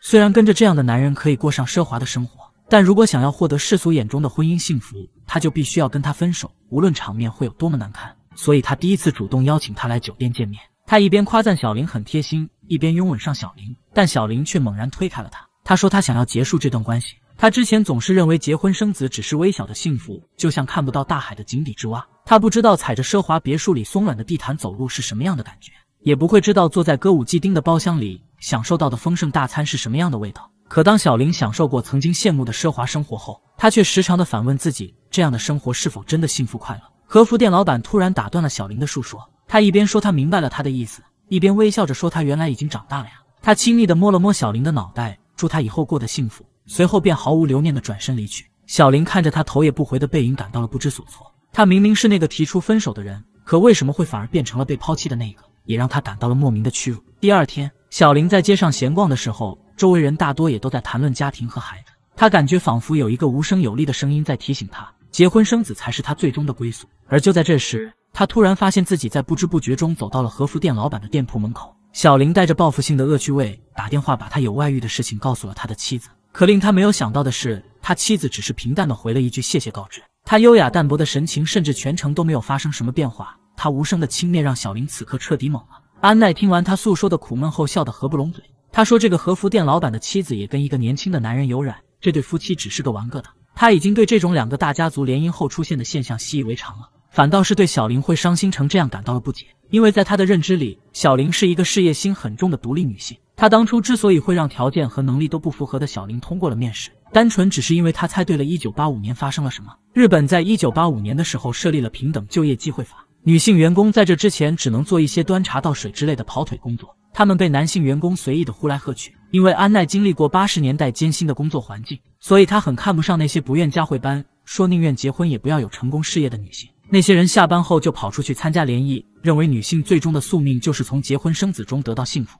虽然跟着这样的男人可以过上奢华的生活，但如果想要获得世俗眼中的婚姻幸福，他就必须要跟他分手，无论场面会有多么难堪。所以，他第一次主动邀请她来酒店见面。他一边夸赞小林很贴心，一边拥吻上小林，但小林却猛然推开了他。他说他想要结束这段关系。他之前总是认为结婚生子只是微小的幸福，就像看不到大海的井底之蛙。他不知道踩着奢华别墅里松软的地毯走路是什么样的感觉，也不会知道坐在歌舞伎町的包厢里享受到的丰盛大餐是什么样的味道。可当小林享受过曾经羡慕的奢华生活后，他却时常的反问自己：这样的生活是否真的幸福快乐？和服店老板突然打断了小林的述说，他一边说他明白了他的意思，一边微笑着说他原来已经长大了呀。他亲密的摸了摸小林的脑袋，祝他以后过得幸福。随后便毫无留念的转身离去。小林看着他头也不回的背影，感到了不知所措。他明明是那个提出分手的人，可为什么会反而变成了被抛弃的那个？也让他感到了莫名的屈辱。第二天，小林在街上闲逛的时候，周围人大多也都在谈论家庭和孩子。他感觉仿佛有一个无声有力的声音在提醒他，结婚生子才是他最终的归宿。而就在这时，他突然发现自己在不知不觉中走到了和服店老板的店铺门口。小林带着报复性的恶趣味，打电话把他有外遇的事情告诉了他的妻子。可令他没有想到的是，他妻子只是平淡的回了一句“谢谢告知”。他优雅淡泊的神情，甚至全程都没有发生什么变化。他无声的轻蔑让小林此刻彻底懵了。安奈听完他诉说的苦闷后，笑得合不拢嘴。他说：“这个和服店老板的妻子也跟一个年轻的男人有染，这对夫妻只是个玩个的。”他已经对这种两个大家族联姻后出现的现象习以为常了，反倒是对小林会伤心成这样感到了不解，因为在他的认知里，小林是一个事业心很重的独立女性。他当初之所以会让条件和能力都不符合的小林通过了面试，单纯只是因为他猜对了1985年发生了什么。日本在1985年的时候设立了平等就业机会法，女性员工在这之前只能做一些端茶倒水之类的跑腿工作，他们被男性员工随意的呼来喝去。因为安奈经历过八十年代艰辛的工作环境，所以她很看不上那些不愿加会班，说宁愿结婚也不要有成功事业的女性。那些人下班后就跑出去参加联谊，认为女性最终的宿命就是从结婚生子中得到幸福。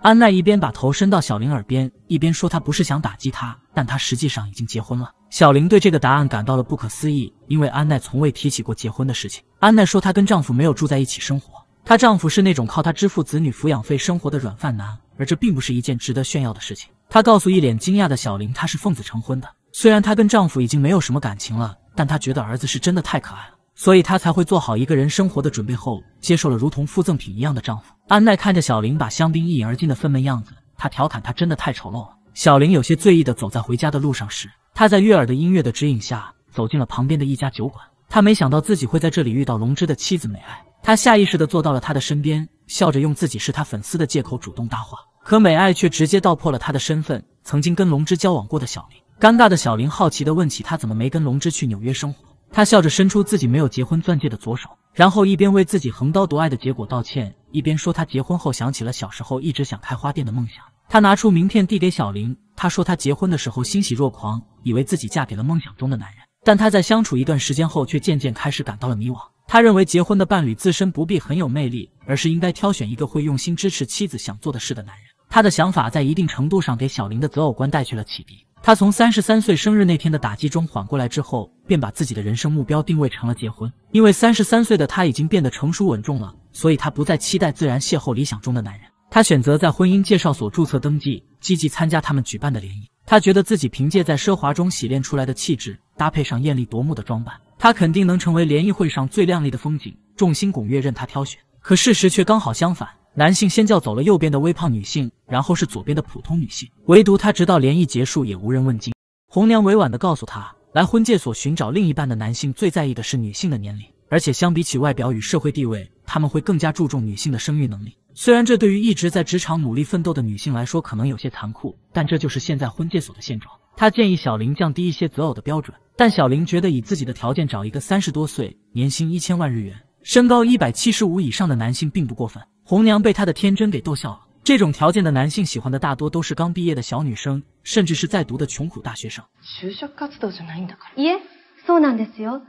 安奈一边把头伸到小林耳边，一边说：“她不是想打击她，但她实际上已经结婚了。”小林对这个答案感到了不可思议，因为安奈从未提起过结婚的事情。安奈说她跟丈夫没有住在一起生活，她丈夫是那种靠她支付子女抚养费生活的软饭男，而这并不是一件值得炫耀的事情。她告诉一脸惊讶的小林，她是奉子成婚的。虽然她跟丈夫已经没有什么感情了，但她觉得儿子是真的太可爱了，所以她才会做好一个人生活的准备后，接受了如同附赠品一样的丈夫。安奈看着小林把香槟一饮而尽的愤懑样子，她调侃他真的太丑陋了。小林有些醉意的走在回家的路上时，他在悦耳的音乐的指引下走进了旁边的一家酒馆。他没想到自己会在这里遇到龙之的妻子美爱，他下意识的坐到了他的身边，笑着用自己是他粉丝的借口主动搭话，可美爱却直接道破了他的身份，曾经跟龙之交往过的小林。尴尬的小林好奇地问起他怎么没跟龙之去纽约生活。他笑着伸出自己没有结婚钻戒的左手，然后一边为自己横刀夺爱的结果道歉，一边说他结婚后想起了小时候一直想开花店的梦想。他拿出名片递给小林，他说他结婚的时候欣喜若狂，以为自己嫁给了梦想中的男人，但他在相处一段时间后却渐渐开始感到了迷惘。他认为结婚的伴侣自身不必很有魅力，而是应该挑选一个会用心支持妻子想做的事的男人。他的想法在一定程度上给小林的择偶观带去了启迪。他从三十三岁生日那天的打击中缓过来之后，便把自己的人生目标定位成了结婚。因为三十三岁的他已经变得成熟稳重了，所以他不再期待自然邂逅理想中的男人。他选择在婚姻介绍所注册登记，积极参加他们举办的联谊。他觉得自己凭借在奢华中洗练出来的气质，搭配上艳丽夺目的装扮，他肯定能成为联谊会上最靓丽的风景，众星拱月任他挑选。可事实却刚好相反。男性先叫走了右边的微胖女性，然后是左边的普通女性，唯独他直到联谊结束也无人问津。红娘委婉的告诉他，来婚介所寻找另一半的男性最在意的是女性的年龄，而且相比起外表与社会地位，他们会更加注重女性的生育能力。虽然这对于一直在职场努力奋斗的女性来说可能有些残酷，但这就是现在婚介所的现状。他建议小林降低一些择偶的标准，但小林觉得以自己的条件找一个三十多岁、年薪一千万日元、身高一百七十五以上的男性并不过分。红娘被他的天真给逗笑了。这种条件的男性喜欢的大多都是刚毕业的小女生，甚至是在读的穷苦大学生。いや、そうなんですよ。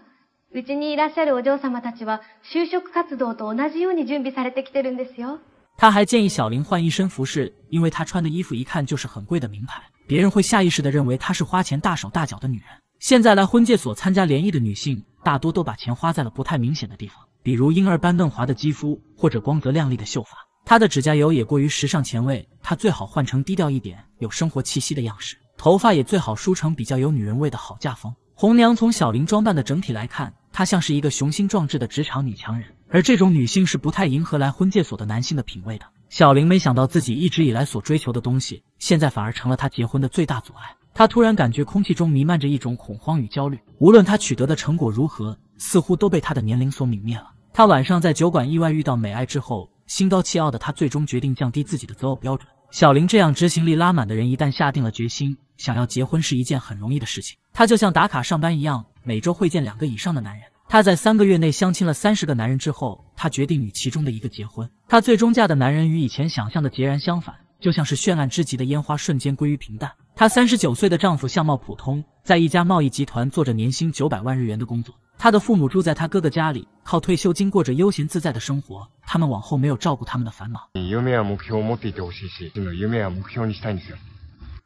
うちにいらっしゃるお嬢様たちは就職活動と同じように準備されてきてるんですよ。他还建议小林换一身服饰，因为她穿的衣服一看就是很贵的名牌，别人会下意识的认为她是花钱大手大脚的女人。现在来婚介所参加联谊的女性，大多都把钱花在了不太明显的地方。比如婴儿般嫩滑的肌肤，或者光泽亮丽的秀发，她的指甲油也过于时尚前卫，她最好换成低调一点、有生活气息的样式。头发也最好梳成比较有女人味的好嫁风。红娘从小林装扮的整体来看，她像是一个雄心壮志的职场女强人，而这种女性是不太迎合来婚介所的男性的品味的。小林没想到自己一直以来所追求的东西，现在反而成了她结婚的最大阻碍。她突然感觉空气中弥漫着一种恐慌与焦虑，无论她取得的成果如何，似乎都被她的年龄所泯灭了。他晚上在酒馆意外遇到美爱之后，心高气傲的他最终决定降低自己的择偶标准。小林这样执行力拉满的人，一旦下定了决心，想要结婚是一件很容易的事情。他就像打卡上班一样，每周会见两个以上的男人。他在三个月内相亲了三十个男人之后，他决定与其中的一个结婚。他最终嫁的男人与以前想象的截然相反，就像是绚烂之极的烟花，瞬间归于平淡。她三十九岁的丈夫相貌普通，在一家贸易集团做着年薪九百万日元的工作。他的父母住在他哥哥家里，靠退休金过着悠闲自在的生活。他们往后没有照顾他们的烦恼。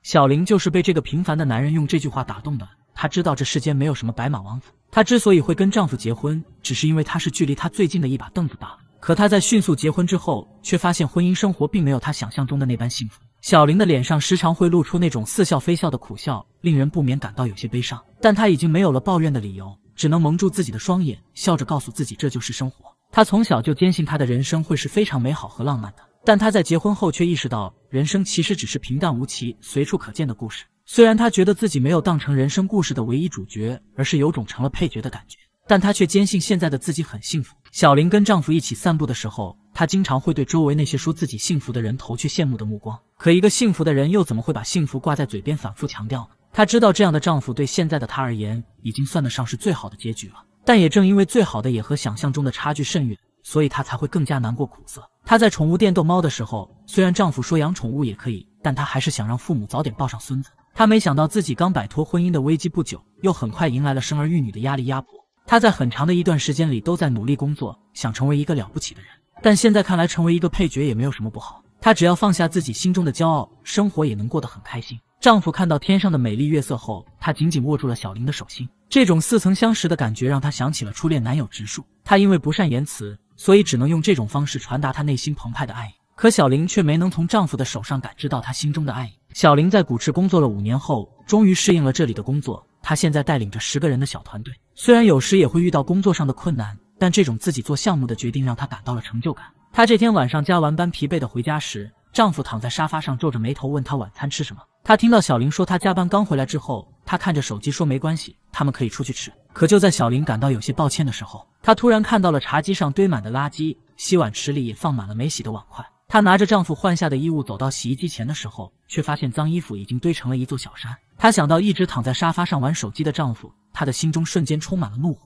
小林就是被这个平凡的男人用这句话打动的。他知道这世间没有什么白马王子。她之所以会跟丈夫结婚，只是因为他是距离他最近的一把凳子罢了。可她在迅速结婚之后，却发现婚姻生活并没有她想象中的那般幸福。小林的脸上时常会露出那种似笑非笑的苦笑，令人不免感到有些悲伤。但他已经没有了抱怨的理由。只能蒙住自己的双眼，笑着告诉自己这就是生活。他从小就坚信他的人生会是非常美好和浪漫的，但他在结婚后却意识到，人生其实只是平淡无奇、随处可见的故事。虽然他觉得自己没有当成人生故事的唯一主角，而是有种成了配角的感觉，但他却坚信现在的自己很幸福。小林跟丈夫一起散步的时候，她经常会对周围那些说自己幸福的人投去羡慕的目光。可一个幸福的人又怎么会把幸福挂在嘴边反复强调呢？她知道这样的丈夫对现在的她而言已经算得上是最好的结局了，但也正因为最好的也和想象中的差距甚远，所以她才会更加难过苦涩。她在宠物店逗猫的时候，虽然丈夫说养宠物也可以，但她还是想让父母早点抱上孙子。她没想到自己刚摆脱婚姻的危机不久，又很快迎来了生儿育女的压力压迫。她在很长的一段时间里都在努力工作，想成为一个了不起的人，但现在看来，成为一个配角也没有什么不好。她只要放下自己心中的骄傲，生活也能过得很开心。丈夫看到天上的美丽月色后，他紧紧握住了小林的手心。这种似曾相识的感觉让他想起了初恋男友植树。他因为不善言辞，所以只能用这种方式传达他内心澎湃的爱意。可小林却没能从丈夫的手上感知到他心中的爱意。小林在古池工作了五年后，终于适应了这里的工作。她现在带领着十个人的小团队，虽然有时也会遇到工作上的困难，但这种自己做项目的决定让她感到了成就感。她这天晚上加完班，疲惫的回家时。丈夫躺在沙发上皱着眉头问她晚餐吃什么。她听到小林说他加班刚回来之后，她看着手机说没关系，他们可以出去吃。可就在小林感到有些抱歉的时候，她突然看到了茶几上堆满的垃圾，洗碗池里也放满了没洗的碗筷。她拿着丈夫换下的衣物走到洗衣机前的时候，却发现脏衣服已经堆成了一座小山。她想到一直躺在沙发上玩手机的丈夫，她的心中瞬间充满了怒火。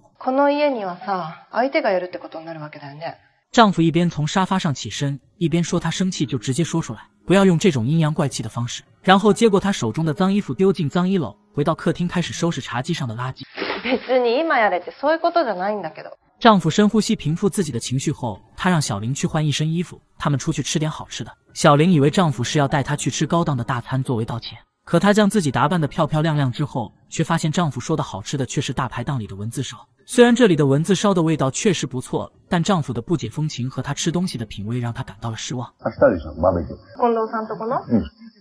丈夫一边从沙发上起身，一边说：“她生气就直接说出来，不要用这种阴阳怪气的方式。”然后接过她手中的脏衣服丢进脏衣篓，回到客厅开始收拾茶几上的垃圾。丈夫深呼吸，平复自己的情绪后，他让小林去换一身衣服，他们出去吃点好吃的。小林以为丈夫是要带她去吃高档的大餐作为道歉，可她将自己打扮的漂漂亮亮之后。却发现丈夫说的好吃的却是大排档里的蚊子烧。虽然这里的蚊子烧的味道确实不错，但丈夫的不解风情和他吃东西的品味让他感到了失望。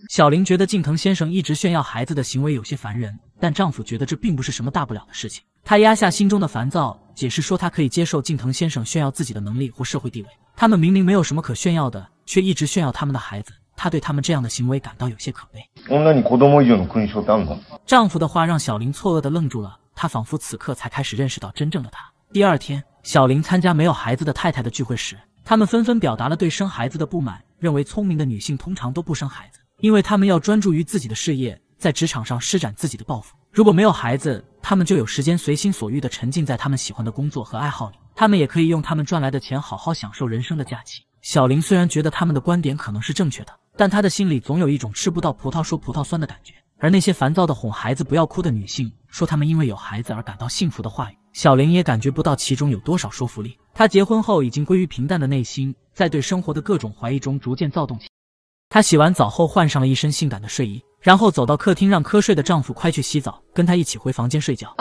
小林觉得近藤先生一直炫耀孩子的行为有些烦人，但丈夫觉得这并不是什么大不了的事情。他压下心中的烦躁，解释说他可以接受近藤先生炫耀自己的能力或社会地位。他们明明没有什么可炫耀的，却一直炫耀他们的孩子。她对他们这样的行为感到有些可悲。丈夫的话让小林错愕的愣住了，她仿佛此刻才开始认识到真正的他。第二天，小林参加没有孩子的太太的聚会时，他们纷纷表达了对生孩子的不满，认为聪明的女性通常都不生孩子，因为他们要专注于自己的事业，在职场上施展自己的抱负。如果没有孩子，他们就有时间随心所欲地沉浸在他们喜欢的工作和爱好里，他们也可以用他们赚来的钱好好享受人生的假期。小林虽然觉得他们的观点可能是正确的。但他的心里总有一种吃不到葡萄说葡萄酸的感觉，而那些烦躁的哄孩子不要哭的女性说他们因为有孩子而感到幸福的话语，小林也感觉不到其中有多少说服力。她结婚后已经归于平淡的内心，在对生活的各种怀疑中逐渐躁动起来。她洗完澡后换上了一身性感的睡衣，然后走到客厅，让瞌睡的丈夫快去洗澡，跟她一起回房间睡觉。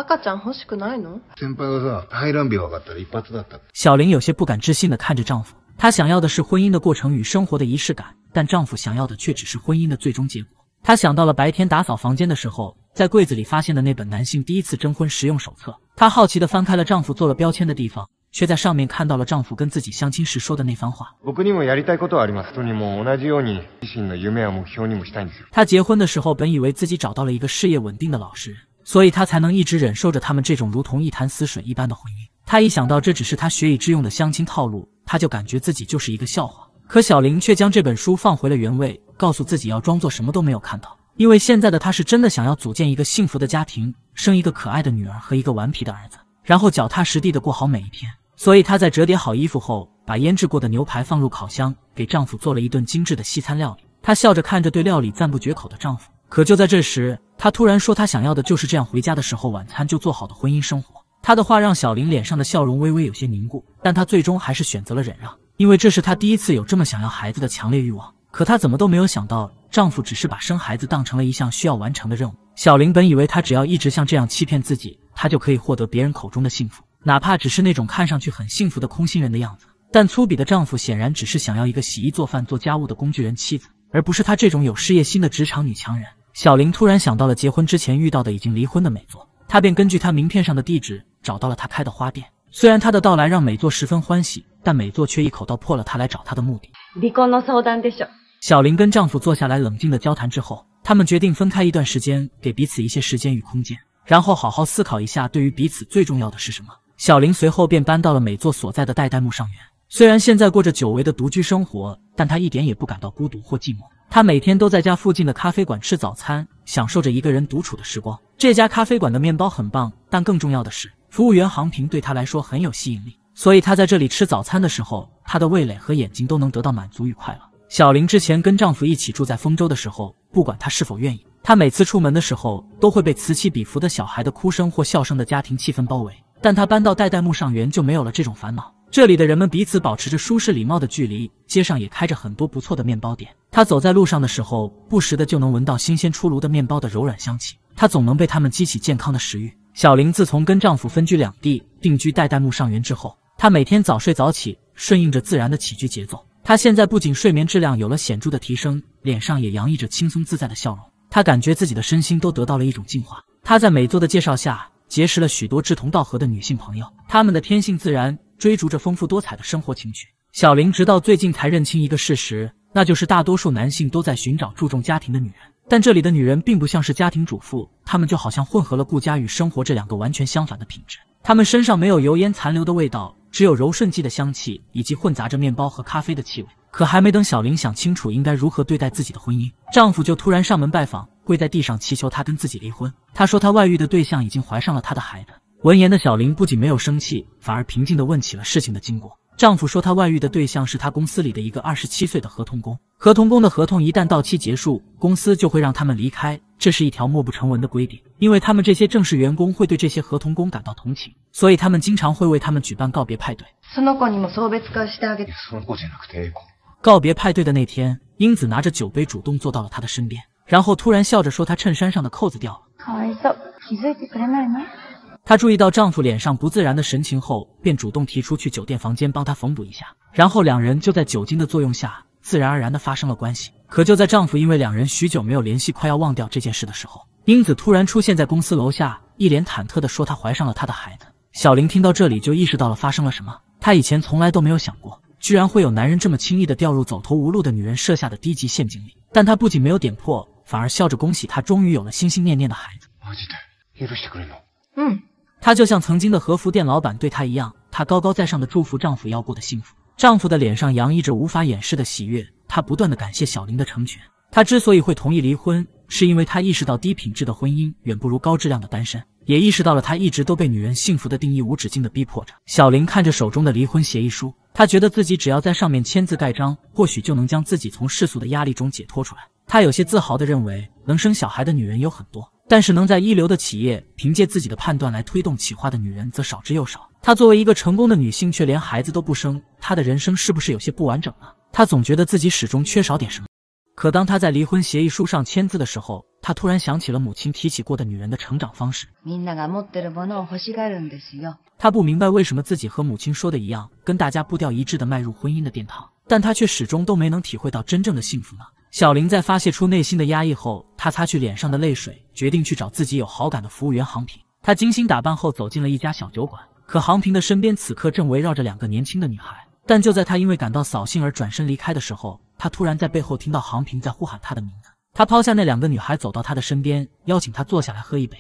小林有些不敢置信地看着丈夫。她想要的是婚姻的过程与生活的仪式感，但丈夫想要的却只是婚姻的最终结果。她想到了白天打扫房间的时候，在柜子里发现的那本男性第一次征婚实用手册。她好奇的翻开了丈夫做了标签的地方，却在上面看到了丈夫跟自己相亲时说的那番话。她结婚的时候，本以为自己找到了一个事业稳定的老实人，所以她才能一直忍受着他们这种如同一潭死水一般的婚姻。她一想到这只是她学以致用的相亲套路。他就感觉自己就是一个笑话，可小林却将这本书放回了原位，告诉自己要装作什么都没有看到，因为现在的他是真的想要组建一个幸福的家庭，生一个可爱的女儿和一个顽皮的儿子，然后脚踏实地的过好每一天。所以她在折叠好衣服后，把腌制过的牛排放入烤箱，给丈夫做了一顿精致的西餐料理。她笑着看着对料理赞不绝口的丈夫，可就在这时，她突然说，她想要的就是这样，回家的时候晚餐就做好的婚姻生活。他的话让小林脸上的笑容微微有些凝固，但她最终还是选择了忍让，因为这是她第一次有这么想要孩子的强烈欲望。可她怎么都没有想到，丈夫只是把生孩子当成了一项需要完成的任务。小林本以为她只要一直像这样欺骗自己，她就可以获得别人口中的幸福，哪怕只是那种看上去很幸福的空心人的样子。但粗鄙的丈夫显然只是想要一个洗衣做饭做家务的工具人妻子，而不是她这种有事业心的职场女强人。小林突然想到了结婚之前遇到的已经离婚的美作。他便根据他名片上的地址找到了他开的花店。虽然他的到来让美作十分欢喜，但美作却一口道破了他来找他的目的。小林跟丈夫坐下来冷静的交谈之后，他们决定分开一段时间，给彼此一些时间与空间，然后好好思考一下对于彼此最重要的是什么。小林随后便搬到了美作所在的代代木上园。虽然现在过着久违的独居生活，但她一点也不感到孤独或寂寞。她每天都在家附近的咖啡馆吃早餐，享受着一个人独处的时光。这家咖啡馆的面包很棒，但更重要的是，服务员航平对他来说很有吸引力。所以他在这里吃早餐的时候，他的味蕾和眼睛都能得到满足与快乐。小林之前跟丈夫一起住在丰州的时候，不管他是否愿意，他每次出门的时候都会被此起彼伏的小孩的哭声或笑声的家庭气氛包围。但他搬到代代木上园就没有了这种烦恼。这里的人们彼此保持着舒适礼貌的距离，街上也开着很多不错的面包店。他走在路上的时候，不时的就能闻到新鲜出炉的面包的柔软香气。她总能被他们激起健康的食欲。小林自从跟丈夫分居两地，定居代代木上园之后，她每天早睡早起，顺应着自然的起居节奏。她现在不仅睡眠质量有了显著的提升，脸上也洋溢着轻松自在的笑容。她感觉自己的身心都得到了一种净化。她在美作的介绍下，结识了许多志同道合的女性朋友，她们的天性自然，追逐着丰富多彩的生活情趣。小林直到最近才认清一个事实，那就是大多数男性都在寻找注重家庭的女人。但这里的女人并不像是家庭主妇，她们就好像混合了顾家与生活这两个完全相反的品质。她们身上没有油烟残留的味道，只有柔顺剂的香气以及混杂着面包和咖啡的气味。可还没等小林想清楚应该如何对待自己的婚姻，丈夫就突然上门拜访，跪在地上祈求她跟自己离婚。他说他外遇的对象已经怀上了他的孩子。闻言的小林不仅没有生气，反而平静地问起了事情的经过。丈夫说，他外遇的对象是他公司里的一个二十七岁的合同工。合同工的合同一旦到期结束，公司就会让他们离开，这是一条默不成文的规定。因为他们这些正式员工会对这些合同工感到同情，所以他们经常会为他们举办告别派对。告别派对的那天，英子拿着酒杯主动坐到了他的身边，然后突然笑着说，他衬衫上的扣子掉了。她注意到丈夫脸上不自然的神情后，便主动提出去酒店房间帮他缝补一下。然后两人就在酒精的作用下，自然而然地发生了关系。可就在丈夫因为两人许久没有联系，快要忘掉这件事的时候，英子突然出现在公司楼下，一脸忐忑地说她怀上了他的孩子。小林听到这里就意识到了发生了什么。他以前从来都没有想过，居然会有男人这么轻易地掉入走投无路的女人设下的低级陷阱里。但他不仅没有点破，反而笑着恭喜他终于有了心心念念的孩子。嗯。她就像曾经的和服店老板对她一样，她高高在上的祝福丈夫要过的幸福。丈夫的脸上洋溢着无法掩饰的喜悦，她不断的感谢小林的成全。她之所以会同意离婚，是因为她意识到低品质的婚姻远不如高质量的单身，也意识到了她一直都被女人幸福的定义无止境的逼迫着。小林看着手中的离婚协议书，她觉得自己只要在上面签字盖章，或许就能将自己从世俗的压力中解脱出来。她有些自豪的认为，能生小孩的女人有很多。但是能在一流的企业凭借自己的判断来推动企划的女人则少之又少。她作为一个成功的女性，却连孩子都不生，她的人生是不是有些不完整呢？她总觉得自己始终缺少点什么。可当她在离婚协议书上签字的时候，她突然想起了母亲提起过的女人的成长方式。她不明白为什么自己和母亲说的一样，跟大家步调一致的迈入婚姻的殿堂，但她却始终都没能体会到真正的幸福呢？小林在发泄出内心的压抑后，他擦去脸上的泪水，决定去找自己有好感的服务员航平。他精心打扮后走进了一家小酒馆，可航平的身边此刻正围绕着两个年轻的女孩。但就在他因为感到扫兴而转身离开的时候，他突然在背后听到航平在呼喊他的名字。他抛下那两个女孩，走到他的身边，邀请他坐下来喝一杯。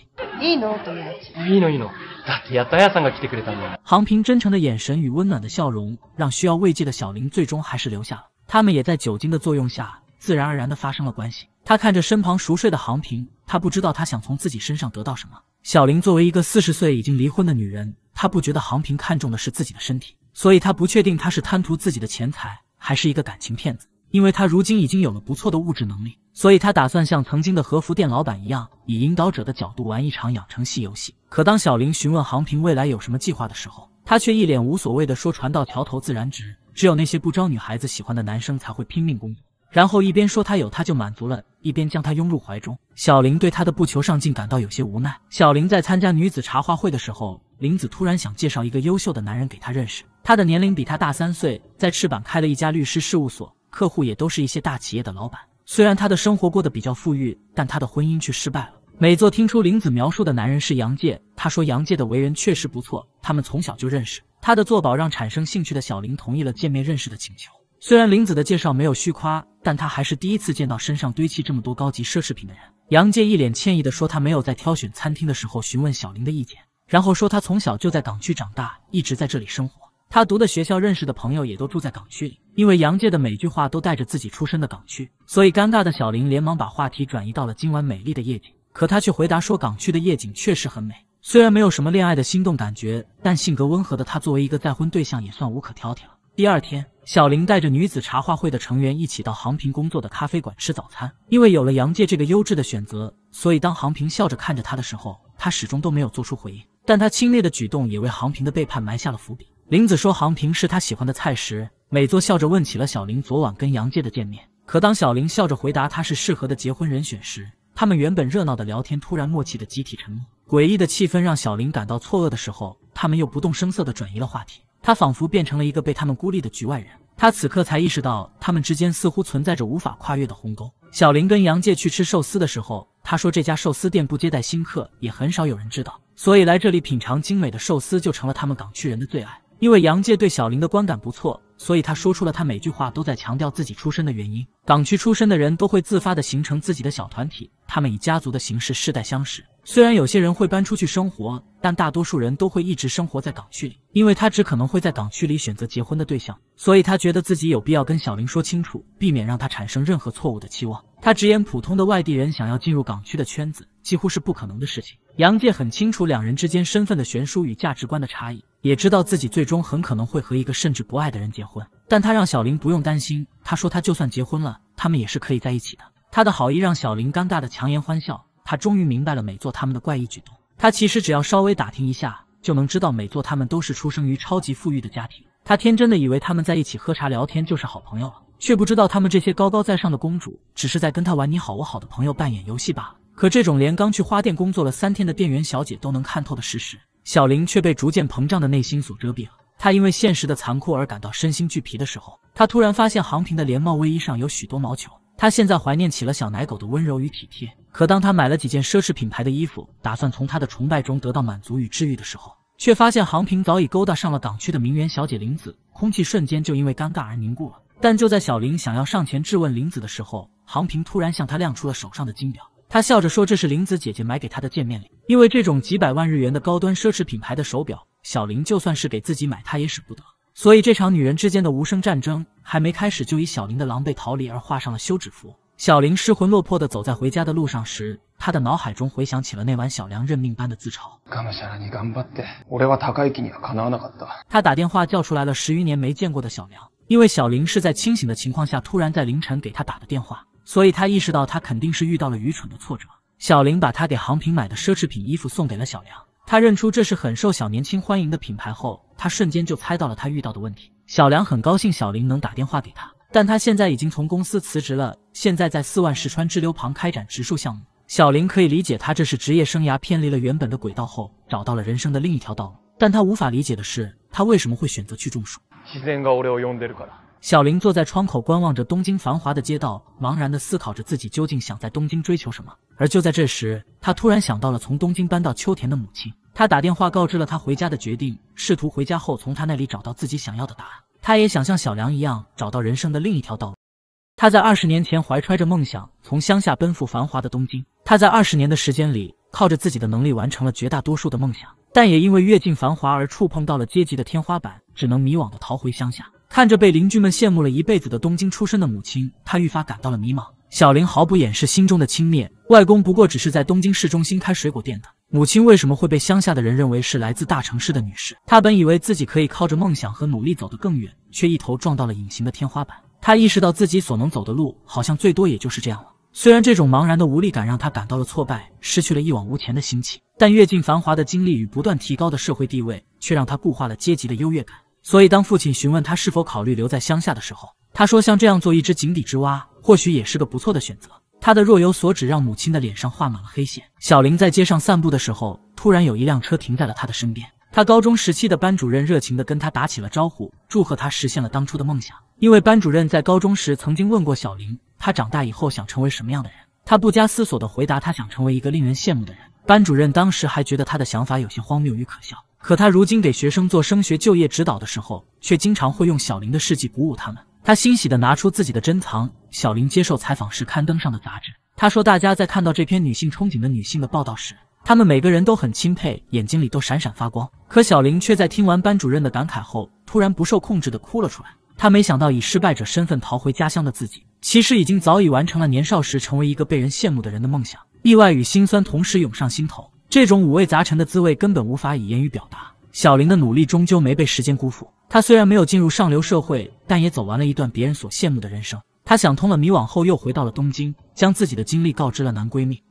航平真诚的眼神与温暖的笑容，让需要慰藉的小林最终还是留下了。他们也在酒精的作用下。自然而然的发生了关系。他看着身旁熟睡的杭平，他不知道他想从自己身上得到什么。小林作为一个四十岁已经离婚的女人，她不觉得杭平看重的是自己的身体，所以她不确定他是贪图自己的钱财，还是一个感情骗子。因为她如今已经有了不错的物质能力，所以她打算像曾经的和服店老板一样，以引导者的角度玩一场养成系游戏。可当小林询问杭平未来有什么计划的时候，他却一脸无所谓的说：“船到桥头自然直，只有那些不招女孩子喜欢的男生才会拼命工作。”然后一边说他有他就满足了，一边将他拥入怀中。小林对他的不求上进感到有些无奈。小林在参加女子茶话会的时候，林子突然想介绍一个优秀的男人给他认识。他的年龄比他大三岁，在赤坂开了一家律师事务所，客户也都是一些大企业的老板。虽然他的生活过得比较富裕，但他的婚姻却失败了。美作听出林子描述的男人是杨介，他说杨介的为人确实不错，他们从小就认识。他的作保让产生兴趣的小林同意了见面认识的请求。虽然林子的介绍没有虚夸，但他还是第一次见到身上堆砌这么多高级奢侈品的人。杨介一脸歉意的说：“他没有在挑选餐厅的时候询问小林的意见。”然后说：“他从小就在港区长大，一直在这里生活。他读的学校、认识的朋友也都住在港区里。”因为杨介的每句话都带着自己出身的港区，所以尴尬的小林连忙把话题转移到了今晚美丽的夜景。可他却回答说：“港区的夜景确实很美，虽然没有什么恋爱的心动感觉，但性格温和的他作为一个再婚对象也算无可挑剔了。”第二天，小林带着女子茶话会的成员一起到杭平工作的咖啡馆吃早餐。因为有了杨介这个优质的选择，所以当杭平笑着看着他的时候，他始终都没有做出回应。但他轻蔑的举动也为杭平的背叛埋下了伏笔。林子说杭平是他喜欢的菜时，美作笑着问起了小林昨晚跟杨介的见面。可当小林笑着回答他是适合的结婚人选时，他们原本热闹的聊天突然默契的集体沉默。诡异的气氛让小林感到错愕的时候，他们又不动声色的转移了话题。他仿佛变成了一个被他们孤立的局外人，他此刻才意识到，他们之间似乎存在着无法跨越的鸿沟。小林跟杨介去吃寿司的时候，他说这家寿司店不接待新客，也很少有人知道，所以来这里品尝精美的寿司就成了他们港区人的最爱。因为杨介对小林的观感不错，所以他说出了他每句话都在强调自己出身的原因。港区出身的人都会自发的形成自己的小团体，他们以家族的形式世代相识。虽然有些人会搬出去生活，但大多数人都会一直生活在港区里，因为他只可能会在港区里选择结婚的对象，所以他觉得自己有必要跟小林说清楚，避免让他产生任何错误的期望。他直言，普通的外地人想要进入港区的圈子，几乎是不可能的事情。杨介很清楚两人之间身份的悬殊与价值观的差异，也知道自己最终很可能会和一个甚至不爱的人结婚，但他让小林不用担心。他说，他就算结婚了，他们也是可以在一起的。他的好意让小林尴尬的强颜欢笑。他终于明白了美作他们的怪异举动。他其实只要稍微打听一下，就能知道美作他们都是出生于超级富裕的家庭。他天真的以为他们在一起喝茶聊天就是好朋友了，却不知道他们这些高高在上的公主只是在跟他玩你好我好的朋友扮演游戏罢了。可这种连刚去花店工作了三天的店员小姐都能看透的事实，小林却被逐渐膨胀的内心所遮蔽了。他因为现实的残酷而感到身心俱疲的时候，他突然发现航平的连帽卫衣上有许多毛球。他现在怀念起了小奶狗的温柔与体贴。可当他买了几件奢侈品牌的衣服，打算从他的崇拜中得到满足与治愈的时候，却发现航平早已勾搭上了港区的名媛小姐林子，空气瞬间就因为尴尬而凝固了。但就在小林想要上前质问林子的时候，航平突然向他亮出了手上的金表，他笑着说这是林子姐姐买给他的见面礼，因为这种几百万日元的高端奢侈品牌的手表，小林就算是给自己买，他也舍不得。所以这场女人之间的无声战争还没开始，就以小林的狼狈逃离而画上了休止符。小林失魂落魄的走在回家的路上时，他的脑海中回想起了那晚小梁认命般的自嘲。他打电话叫出来了十余年没见过的小梁，因为小林是在清醒的情况下突然在凌晨给他打的电话，所以他意识到他肯定是遇到了愚蠢的挫折。小林把他给杭平买的奢侈品衣服送给了小梁，他认出这是很受小年轻欢迎的品牌后，他瞬间就猜到了他遇到的问题。小梁很高兴小林能打电话给他。但他现在已经从公司辞职了，现在在四万石川支流旁开展植树项目。小林可以理解他这是职业生涯偏离了原本的轨道后，找到了人生的另一条道路。但他无法理解的是，他为什么会选择去种树。小林坐在窗口观望着东京繁华的街道，茫然地思考着自己究竟想在东京追求什么。而就在这时，他突然想到了从东京搬到秋田的母亲，他打电话告知了他回家的决定，试图回家后从他那里找到自己想要的答案。他也想像小梁一样找到人生的另一条道路。他在二十年前怀揣着梦想，从乡下奔赴繁华的东京。他在二十年的时间里，靠着自己的能力完成了绝大多数的梦想，但也因为越进繁华而触碰到了阶级的天花板，只能迷惘的逃回乡下。看着被邻居们羡慕了一辈子的东京出身的母亲，他愈发感到了迷茫。小林毫不掩饰心中的轻蔑：外公不过只是在东京市中心开水果店的。母亲为什么会被乡下的人认为是来自大城市的女士？她本以为自己可以靠着梦想和努力走得更远，却一头撞到了隐形的天花板。她意识到自己所能走的路，好像最多也就是这样了。虽然这种茫然的无力感让她感到了挫败，失去了一往无前的心情，但越尽繁华的经历与不断提高的社会地位，却让她固化了阶级的优越感。所以，当父亲询问她是否考虑留在乡下的时候，她说：“像这样做一只井底之蛙，或许也是个不错的选择。”他的若有所指，让母亲的脸上画满了黑线。小林在街上散步的时候，突然有一辆车停在了他的身边。他高中时期的班主任热情地跟他打起了招呼，祝贺他实现了当初的梦想。因为班主任在高中时曾经问过小林，他长大以后想成为什么样的人。他不加思索地回答，他想成为一个令人羡慕的人。班主任当时还觉得他的想法有些荒谬与可笑，可他如今给学生做升学就业指导的时候，却经常会用小林的事迹鼓舞他们。他欣喜地拿出自己的珍藏，小林接受采访时刊登上的杂志。他说：“大家在看到这篇女性憧憬的女性的报道时，他们每个人都很钦佩，眼睛里都闪闪发光。”可小林却在听完班主任的感慨后，突然不受控制地哭了出来。他没想到，以失败者身份逃回家乡的自己，其实已经早已完成了年少时成为一个被人羡慕的人的梦想。意外与心酸同时涌上心头，这种五味杂陈的滋味根本无法以言语表达。小林的努力终究没被时间辜负。他虽然没有进入上流社会，但也走完了一段别人所羡慕的人生。他想通了迷惘后，又回到了东京，将自己的经历告知了男闺蜜。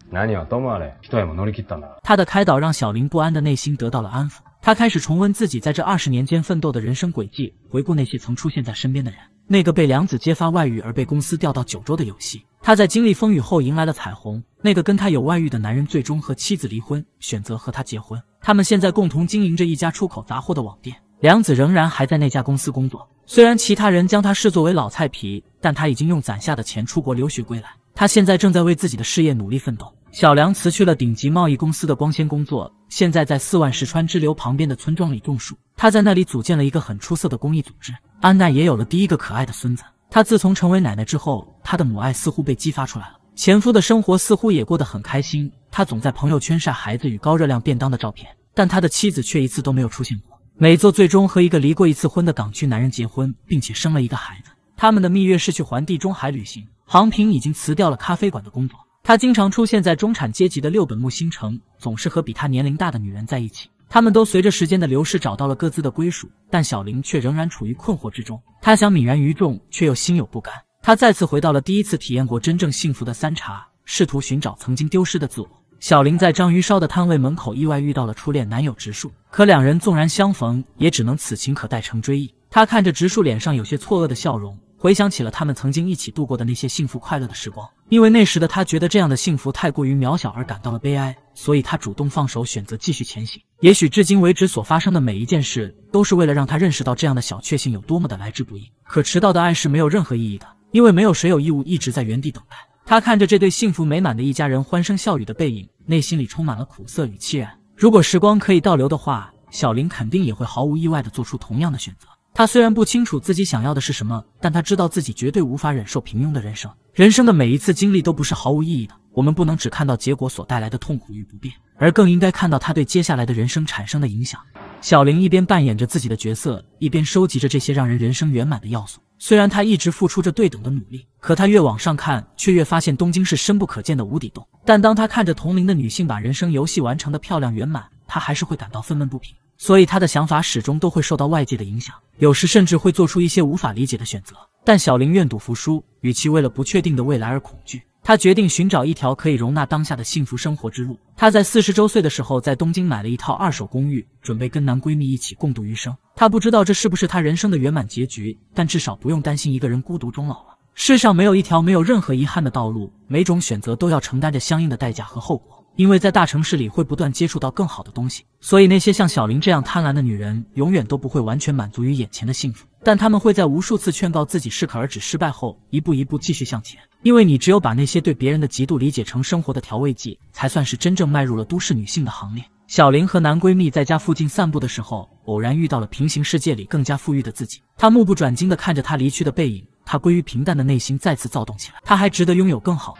他的开导让小林不安的内心得到了安抚。他开始重温自己在这二十年间奋斗的人生轨迹，回顾那些曾出现在身边的人。那个被良子揭发外遇而被公司调到九州的游戏。他在经历风雨后迎来了彩虹。那个跟他有外遇的男人，最终和妻子离婚，选择和他结婚。他们现在共同经营着一家出口杂货的网店。梁子仍然还在那家公司工作，虽然其他人将他视作为老菜皮，但他已经用攒下的钱出国留学归来。他现在正在为自己的事业努力奋斗。小梁辞去了顶级贸易公司的光鲜工作，现在在四万石川支流旁边的村庄里种树。他在那里组建了一个很出色的公益组织。安奈也有了第一个可爱的孙子。她自从成为奶奶之后，她的母爱似乎被激发出来了。前夫的生活似乎也过得很开心。他总在朋友圈晒孩子与高热量便当的照片，但他的妻子却一次都没有出现过。美作最终和一个离过一次婚的港区男人结婚，并且生了一个孩子。他们的蜜月是去环地中海旅行。航平已经辞掉了咖啡馆的工作，他经常出现在中产阶级的六本木新城，总是和比他年龄大的女人在一起。他们都随着时间的流逝找到了各自的归属，但小林却仍然处于困惑之中。他想泯然于众，却又心有不甘。他再次回到了第一次体验过真正幸福的三茶，试图寻找曾经丢失的自我。小林在章鱼烧的摊位门口意外遇到了初恋男友植树，可两人纵然相逢，也只能此情可待成追忆。他看着植树脸上有些错愕的笑容，回想起了他们曾经一起度过的那些幸福快乐的时光。因为那时的他觉得这样的幸福太过于渺小而感到了悲哀，所以他主动放手，选择继续前行。也许至今为止所发生的每一件事，都是为了让他认识到这样的小确幸有多么的来之不易。可迟到的爱是没有任何意义的，因为没有谁有义务一直在原地等待。他看着这对幸福美满的一家人欢声笑语的背影。内心里充满了苦涩与凄然。如果时光可以倒流的话，小林肯定也会毫无意外的做出同样的选择。他虽然不清楚自己想要的是什么，但他知道自己绝对无法忍受平庸的人生。人生的每一次经历都不是毫无意义的，我们不能只看到结果所带来的痛苦与不便，而更应该看到他对接下来的人生产生的影响。小林一边扮演着自己的角色，一边收集着这些让人人生圆满的要素。虽然他一直付出着对等的努力，可他越往上看，却越发现东京是深不可见的无底洞。但当他看着同龄的女性把人生游戏完成的漂亮圆满，他还是会感到愤懑不平。所以他的想法始终都会受到外界的影响，有时甚至会做出一些无法理解的选择。但小玲愿赌服输，与其为了不确定的未来而恐惧。她决定寻找一条可以容纳当下的幸福生活之路。她在四十周岁的时候，在东京买了一套二手公寓，准备跟男闺蜜一起共度余生。她不知道这是不是她人生的圆满结局，但至少不用担心一个人孤独终老了。世上没有一条没有任何遗憾的道路，每种选择都要承担着相应的代价和后果。因为在大城市里会不断接触到更好的东西，所以那些像小林这样贪婪的女人，永远都不会完全满足于眼前的幸福，但他们会在无数次劝告自己适可而止失败后，一步一步继续向前。因为你只有把那些对别人的极度理解成生活的调味剂，才算是真正迈入了都市女性的行列。小林和男闺蜜在家附近散步的时候，偶然遇到了平行世界里更加富裕的自己。他目不转睛地看着他离去的背影，他归于平淡的内心再次躁动起来。他还值得拥有更好。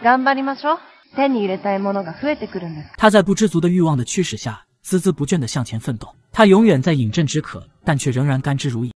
他在不知足的欲望的驱使下，孜孜不倦地向前奋斗。他永远在饮鸩止渴，但却仍然甘之如饴。